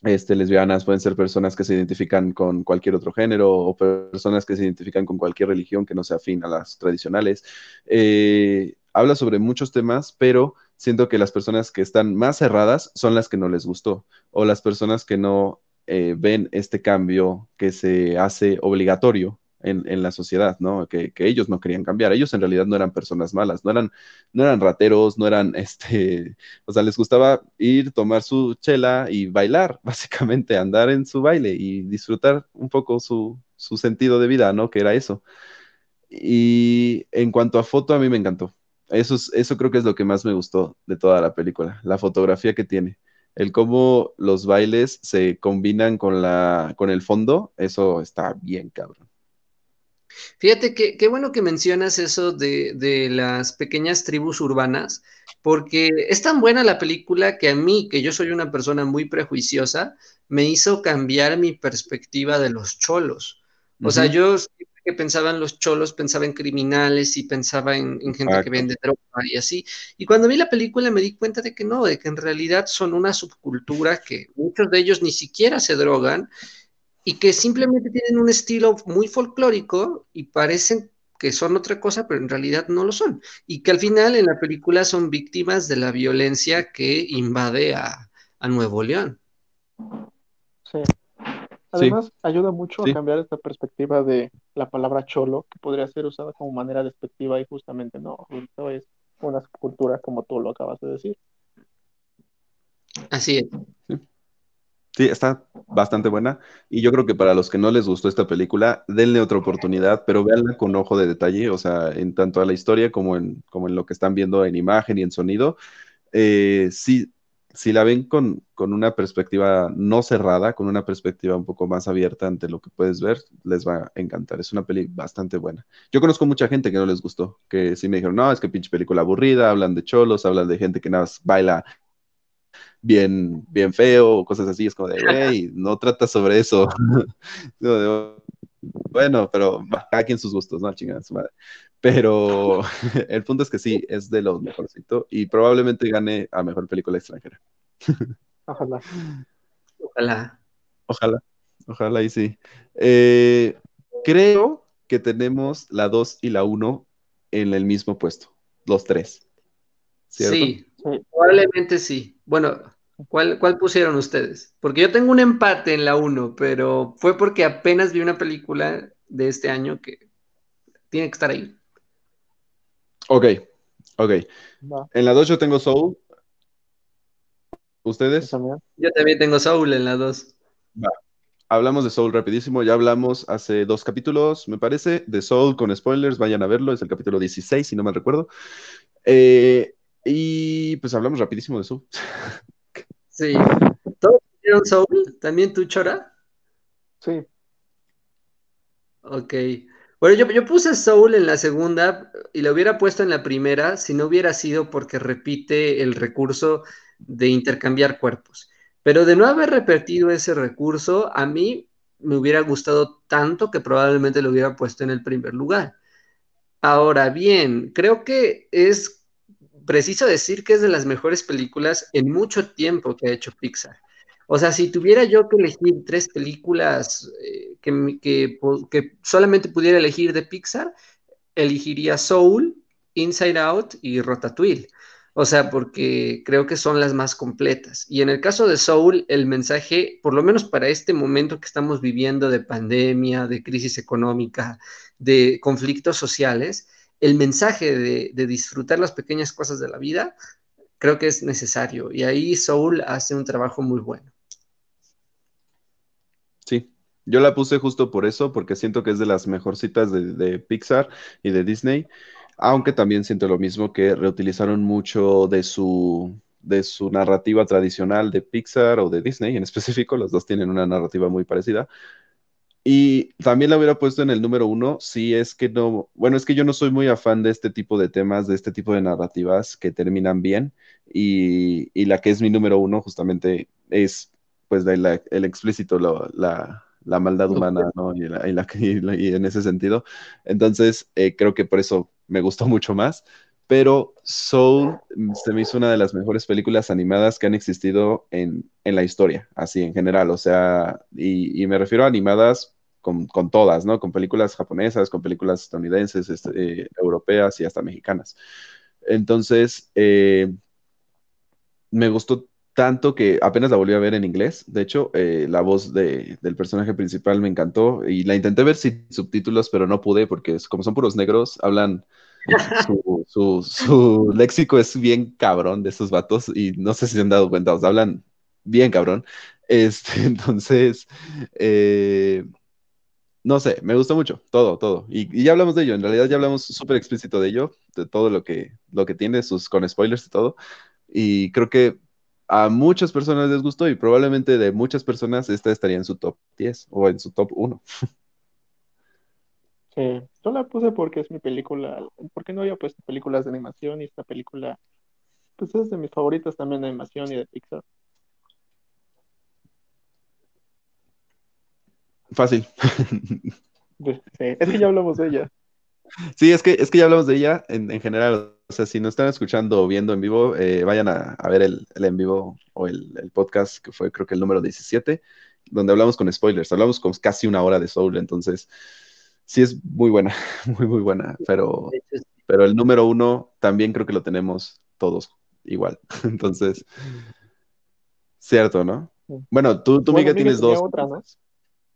este, lesbianas, pueden ser personas que se identifican con cualquier otro género o personas que se identifican con cualquier religión que no sea afín a las tradicionales. Eh, habla sobre muchos temas, pero siento que las personas que están más cerradas son las que no les gustó o las personas que no eh, ven este cambio que se hace obligatorio en, la sociedad, Que, ellos no querían cambiar. Ellos en realidad no eran personas malas, no eran, no eran rateros, no eran, (laughs) este, o sea, les gustaba ir, tomar su chela y bailar, (laughs) básicamente, andar en su baile y disfrutar un poco su, su sentido de vida, ¿no? Que era eso. Y en cuanto a foto, a mí me encantó eso, eso creo que es lo que más me gustó de toda la película, la fotografía que tiene. El cómo los bailes se combinan con, la, con el fondo, eso está bien, cabrón. Fíjate que qué bueno que mencionas eso de, de, las pequeñas tribus urbanas, porque es tan buena la película que a mí, que yo soy una persona muy prejuiciosa, me hizo cambiar mi perspectiva de los cholos. O sea, yo que pensaba en los cholos, pensaba en criminales y pensaba en, gente que vende droga y así. Y cuando vi la película me di cuenta de que no, de que en realidad son una subcultura que muchos de ellos ni siquiera se drogan y que simplemente tienen un estilo muy folclórico y parecen que son otra cosa, pero en realidad no lo son. Y que al final en la película son víctimas de la violencia que invade a, a Nuevo León. Sí. Además, ayuda mucho a cambiar esta perspectiva de la palabra cholo, que podría ser usada como manera despectiva y justamente no, esto es una cultura como tú lo acabas de decir. Así es. Sí. está bastante buena y yo creo que para los que no les gustó esta película, denle otra oportunidad, pero véanla con ojo de detalle, o sea, en tanto a la historia como en, como en lo que están viendo en imagen y en sonido. Eh, sí, si la ven con, una perspectiva no cerrada, con una perspectiva un poco más abierta ante lo que puedes ver, les va a encantar. Es una peli bastante buena. Yo conozco mucha gente que no les gustó, que sí me dijeron, no, es que pinche película aburrida, hablan de cholos, hablan de gente que nada más baila bien, bien feo, cosas así. Es como de, hey, no trata sobre eso. (laughs) bueno, pero cada quien sus gustos, ¿no? Chingada su madre. Pero (laughs) el punto es que sí, es de los mejorcitos, y probablemente gane a mejor película extranjera. (laughs) Ojalá. Ojalá. Ojalá. Ojalá y sí. Eh, creo que tenemos la 2 y la 1 en el mismo puesto, los tres. Sí, probablemente sí. Bueno, ¿cuál, ¿cuál pusieron ustedes? Porque yo tengo un empate en la 1, pero fue porque apenas vi una película de este año que tiene que estar ahí. Ok, ok. En la 2 yo tengo Soul. ¿Ustedes? Yo también tengo Soul en la 2. Hablamos de Soul rapidísimo, ya hablamos hace dos capítulos, me parece, de Soul con spoilers, vayan a verlo, es el capítulo 16, si no me recuerdo. Eh, y pues hablamos rapidísimo de Soul. (laughs) Sí. ¿Todos vieron Soul? ¿También tú, Chora? Sí. Ok. Bueno, yo, puse Soul en la segunda y la hubiera puesto en la primera si no hubiera sido porque repite el recurso de intercambiar cuerpos. Pero de no haber repetido ese recurso, a mí me hubiera gustado tanto que probablemente lo hubiera puesto en el primer lugar. Ahora bien, creo que es preciso decir que es de las mejores películas en mucho tiempo que ha hecho Pixar. O sea, si tuviera yo que elegir tres películas eh, que, solamente pudiera elegir de Pixar, elegiría Soul, Inside Out y Rotatwil. O sea, porque creo que son las más completas. Y en el caso de Soul, el mensaje, por lo menos para este momento que estamos viviendo de pandemia, de crisis económica, de conflictos sociales, el mensaje de, de disfrutar las pequeñas cosas de la vida creo que es necesario. Y ahí Soul hace un trabajo muy bueno. Yo la puse justo por eso, porque siento que es de las mejorcitas de, de Pixar y de Disney, aunque también siento lo mismo que reutilizaron mucho de su de su narrativa tradicional de Pixar o de Disney en (laughs) específico, los dos tienen una narrativa muy parecida. Y también la hubiera puesto en el número uno, si es que no, bueno, es que yo no soy muy afán de este tipo de temas, de este tipo de narrativas que terminan bien, y, la que es mi número uno justamente es pues el explícito, la, la maldad humana, ¿no? Y, en ese sentido. Entonces, eh, creo que por eso me gustó (laughs) mucho más. Pero Soul mm, se me hizo una de las mejores películas animadas que han existido en, en la historia, así en general. O sea, y, me refiero a animadas con, con, todas, ¿no? Con películas japonesas, con películas estadounidenses, este, eh, europeas y hasta mexicanas. Entonces, eh, me gustó tanto que apenas la volví a ver en inglés. De hecho, eh, la voz del personaje principal me encantó y la intenté ver sin subtítulos, pero no pude porque como son puros negros, hablan... Su, léxico es bien cabrón de esos vatos y no sé si se han dado cuenta, o hablan bien cabrón. Este, (laughs) entonces, eh, no sé, me gustó mucho, todo, todo. Y, ya hablamos de ello, en realidad ya hablamos súper explícito de ello, de todo lo que, lo que tiene, sus con spoilers y todo. Y creo que a muchas personas les gustó y probablemente de muchas personas esta estaría en su top 10 o en su top 1. (laughs) Sí, yo la puse porque es mi película, porque no había puesto películas de animación y esta película, pues es de mis favoritas también de animación y de Pixar. Fácil. es que ya hablamos de ella. Sí, es que, es que ya hablamos de ella en, en general. O sea, si no están escuchando o viendo en vivo, eh, vayan a, ver el, en vivo o el, podcast que fue creo que el número 17, donde hablamos con spoilers. Hablamos con casi una hora de Soul, entonces sí es muy buena, (laughs) muy, muy buena. Pero, pero el número uno también creo que lo tenemos todos igual. (laughs) Entonces, cierto, ¿no? Bueno, tú, tú Miguel, tienes dos. Otra,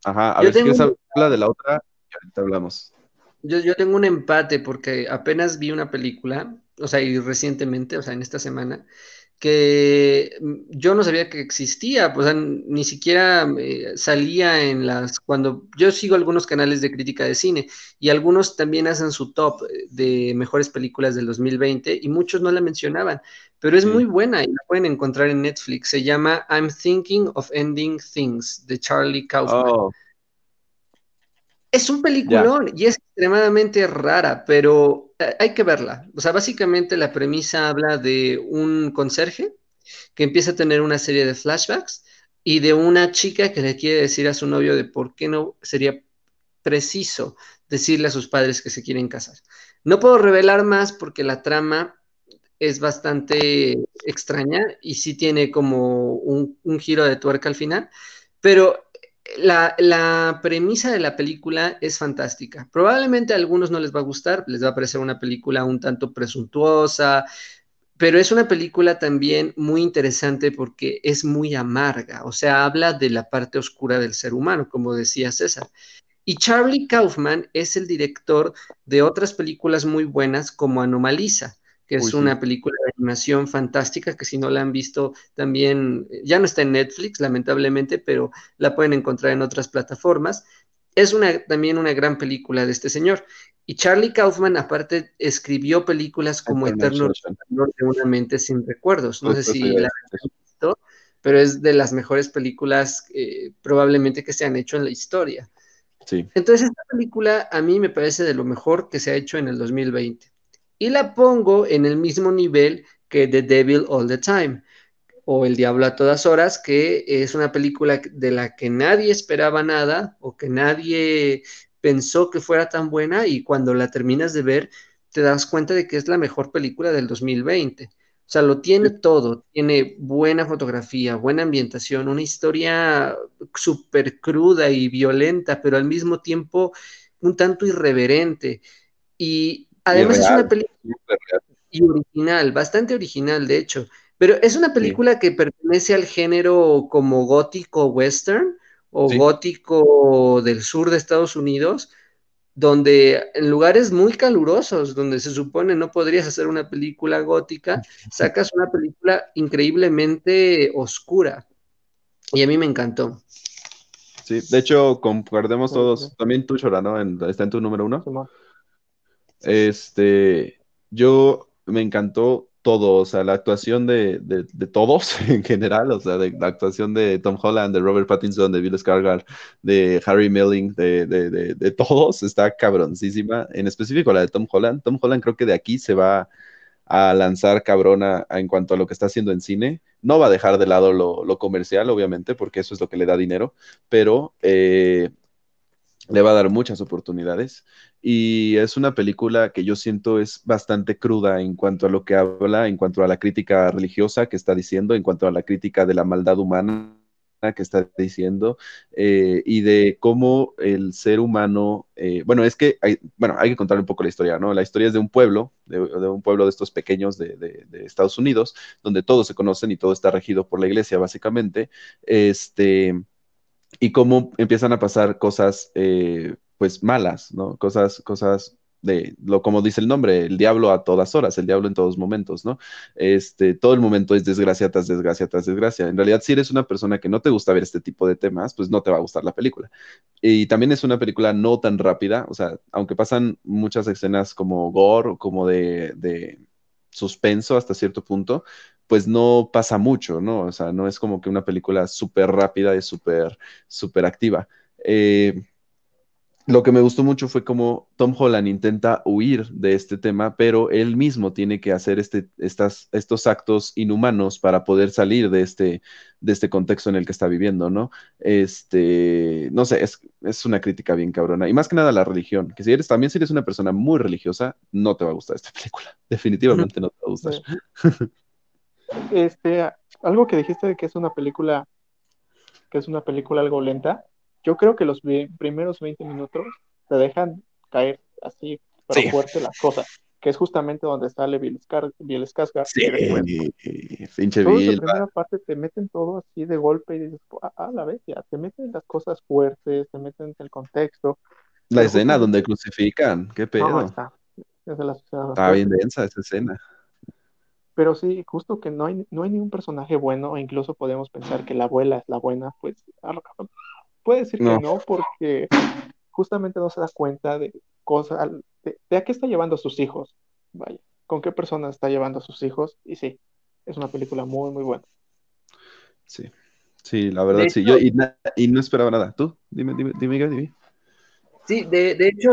Ajá, a ver si quieres hablar de la otra, ahorita hablamos yo, yo tengo un empate porque apenas vi una película, o sea, y recientemente, o sea, en esta semana, que mm, yo no sabía que existía, pues, o sea, ni siquiera eh, salía en las, cuando yo sigo algunos canales de crítica de cine y algunos también hacen su top de mejores películas del 2020 y muchos no la mencionaban, pero es muy buena y la pueden encontrar en Netflix, se llama I'm Thinking of Ending Things de Charlie Kaufman. Oh. Es un peliculón y es extremadamente rara, pero eh, hay que verla. O sea, básicamente la premisa habla de un conserje que empieza a tener una serie de flashbacks y de una chica que le quiere decir a su novio de por qué no sería preciso decirle a sus padres que se quieren casar. No puedo revelar más porque la trama es bastante extraña y sí tiene como un, un giro de tuerca al final, pero la, premisa de la película es fantástica. Probablemente a algunos no les va a gustar, les va a parecer una película un tanto presuntuosa, pero es una película también muy interesante porque es muy amarga, o sea, habla de la parte oscura del ser humano, como decía César. Y Charlie Kaufman es el director de otras películas muy buenas como Anomaliza que es una película de animación fantástica que si no la han visto también, eh, ya no está en Netflix, lamentablemente, pero la pueden encontrar en otras plataformas. Es una, también una gran película de este señor. Y Charlie Kaufman, aparte, escribió películas como Eterno de una mente sin recuerdos. No sé si la han visto, pero es de las mejores películas eh, probablemente que se han hecho en la historia. Entonces, esta película a mí me parece de lo mejor que se ha hecho en el 2020 y la pongo en el mismo nivel que The Devil All the Time o El Diablo a todas horas, que es una película de la que nadie esperaba nada o que nadie pensó que fuera tan buena y cuando la terminas de ver te das cuenta de que es la mejor película del 2020. O sea, lo tiene todo. Tiene buena fotografía, buena ambientación, una historia súper cruda y violenta, pero al mismo tiempo un tanto irreverente. Y Además es una película original, bastante original, de hecho. Pero es una película que pertenece al género como gótico western o gótico del sur de Estados Unidos, donde en lugares muy calurosos, donde se supone no podrías hacer una película gótica, (laughs) sacas una película increíblemente oscura. Y a mí me encantó. Sí, de hecho, concordemos todos. También tú, ¿no? está en tu número uno. Este, yo me encantó todo, o sea, la actuación de, todos (laughs) en general, o sea, de, la actuación de Tom Holland, de Robert Pattinson, de Bill Skarsgård, de Harry Melling, de, de todos, está cabroncísima, en específico la de Tom Holland. Tom Holland creo que de aquí se va a lanzar cabrona en cuanto a lo que está haciendo en cine. No va a dejar de lado lo, lo comercial, obviamente, porque eso es lo que le da dinero, pero eh, le va a dar muchas oportunidades y es una película que yo siento es bastante cruda en cuanto a lo que habla, en cuanto a la crítica religiosa que está diciendo, en cuanto a la crítica de la maldad humana que está diciendo eh, y de cómo el ser humano, eh, bueno, es que, hay, bueno, hay que contar un poco la historia, ¿no? La historia es de un pueblo, de, un pueblo de estos pequeños de, de, Estados Unidos, donde todos se conocen y todo está regido por la iglesia, básicamente, este, y cómo empiezan a pasar cosas, eh, pues, malas, ¿no? Cosas, cosas de lo como dice el nombre, el diablo a todas horas, el diablo en todos momentos, ¿no? Este, todo el momento es desgracia tras desgracia tras desgracia. En realidad, si eres una persona que no te gusta ver este tipo de temas, pues no te va a gustar la película. Y también es una película no tan rápida, o sea, aunque pasan muchas escenas como gore o como de, de suspenso hasta cierto punto, pues no pasa mucho, ¿no? O sea, no es como que una película súper rápida y súper, súper activa. Eh, lo que me gustó mucho fue como Tom Holland intenta huir de este tema, pero él mismo tiene que hacer este, estas, estos actos inhumanos para poder salir de este, de este contexto en el que está viviendo, ¿no? Este, no sé, es, es una crítica bien cabrona. Y más que nada la religión, que si eres, también si eres una persona muy religiosa, no te va a gustar esta (laughs) película. Definitivamente no te va a gustar. Este, algo que dijiste de que es una película, que es una película algo lenta, yo creo que los primeros 20 minutos te dejan caer así, pero fuerte las cosas, que es justamente donde sale Bill Sí, pinche primera ah. parte te meten todo así de golpe y dices, ah, ah, la bestia, te meten las cosas fuertes, te meten el contexto. La escena donde crucifican, qué pedo. está bien densa esa escena. Pero sí, justo que no hay, no hay ningún personaje bueno, e incluso podemos pensar que la abuela es la buena, pues puede decir que no, porque justamente no se da cuenta de cosas, de, a qué está llevando a sus hijos, vaya, con qué persona está llevando a sus hijos, y sí, es una película muy, muy buena. Sí, sí, la verdad, sí, yo y, y, no esperaba nada. Tú, dime, dime, dime, dime. Sí, de, hecho,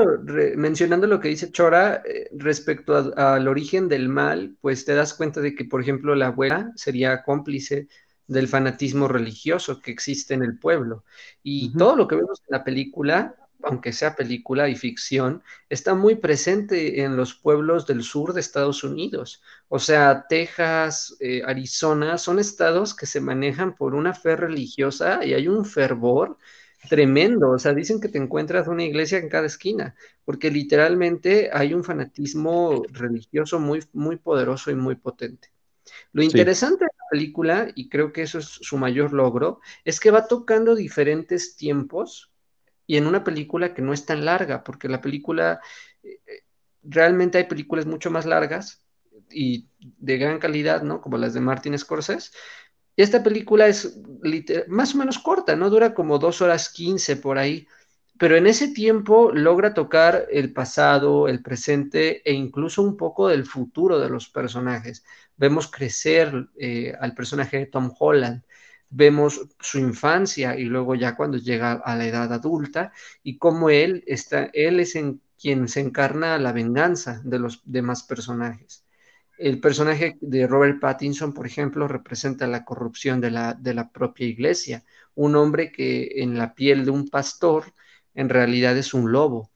mencionando lo que dice Chora eh, respecto al origen del mal, pues te das cuenta de que, por ejemplo, la abuela sería cómplice del fanatismo religioso que existe en el pueblo. Y todo lo que vemos en la película, aunque sea película y ficción, está muy presente en los pueblos del sur de Estados Unidos. O sea, Texas, eh, Arizona, son estados que se manejan por una fe religiosa y hay un fervor tremendo. O sea, dicen que te encuentras una iglesia en cada esquina, porque literalmente hay un fanatismo religioso muy, muy poderoso y muy potente. Lo interesante de la película, y creo que eso es su mayor logro, es que va tocando diferentes tiempos y en una película que no es tan larga, porque la película, eh, eh, realmente hay películas mucho más largas y de gran calidad, ¿no? Como las de Martin Scorsese, y esta película es más o menos corta, ¿no? Dura como dos horas quince por ahí, pero en ese tiempo logra tocar el pasado, el presente e incluso un poco del futuro de los personajes. Vemos crecer eh, al personaje de Tom Holland, vemos su infancia y luego ya cuando llega a la edad adulta y cómo él está, él es en quien se encarna la venganza de los demás personajes el personaje de Robert Pattinson, por ejemplo, representa la corrupción de la, propia iglesia. Un hombre que en la piel de un pastor en realidad es un lobo.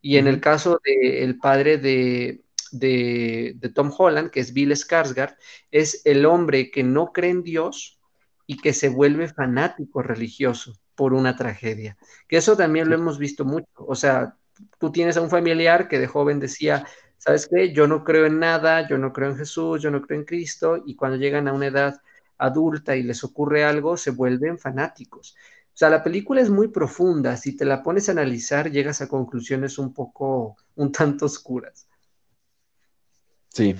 Y en el caso del padre de, de, Tom Holland, que es Bill Skarsgård, es el hombre que no cree en Dios y que se vuelve fanático religioso por una tragedia. Que eso también lo hemos visto mucho. O sea, tú tienes a un familiar que de joven decía, ¿sabes qué? Yo no creo en nada, yo no creo en Jesús, yo no creo en Cristo, y cuando llegan a una edad adulta y les ocurre algo, se vuelven fanáticos. O sea, la película es muy profunda, si te la pones a analizar, llegas a conclusiones un poco, un tanto oscuras. Sí,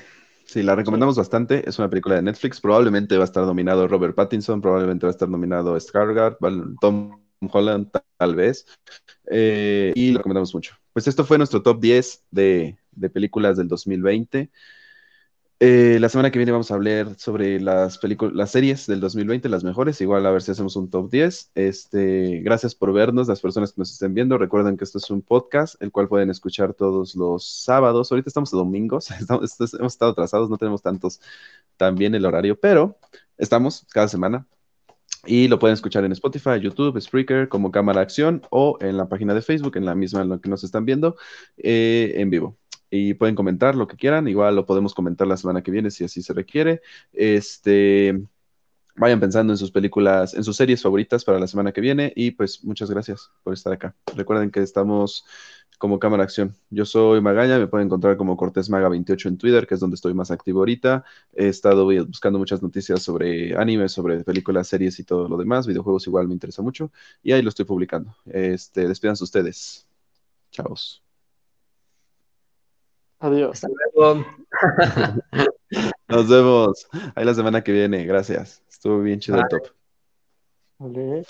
sí, la recomendamos bastante, es una película de Netflix, probablemente va a estar nominado Robert Pattinson, probablemente va a estar nominado Scargard, Tom Holland, tal vez, eh, y la recomendamos mucho pues esto fue nuestro top 10 de, películas del 2020. Eh, la semana que viene vamos a hablar sobre las películas, las series del 2020, las mejores. Igual a ver si hacemos un top 10. Este, gracias por vernos, las personas que nos estén viendo. Recuerden que esto es un podcast, el cual pueden escuchar todos los sábados. Ahorita estamos domingos, (laughs) hemos estado atrasados, no tenemos tantos también el horario, pero estamos cada semana. Y lo pueden escuchar en Spotify, YouTube, Spreaker, como Cámara Acción o en la página de Facebook, en la misma en la que nos están viendo, eh, en vivo. Y pueden comentar lo que quieran, igual lo podemos comentar la semana que viene si así se requiere. Este, vayan pensando en sus películas, en sus series favoritas para la semana que viene y pues muchas gracias por estar acá. Recuerden que estamos como Cámara Acción. Yo soy Magaña, me pueden encontrar como Cortés Maga 28 en Twitter, que es donde estoy más activo ahorita. He estado buscando muchas noticias sobre anime, sobre películas, series y todo lo demás. Videojuegos igual me interesa mucho y ahí lo estoy publicando. Este, despídanse ustedes. Chaos. Adiós. (laughs) Nos vemos. Ahí la semana que viene. Gracias. Estuvo bien chido el top. Vale.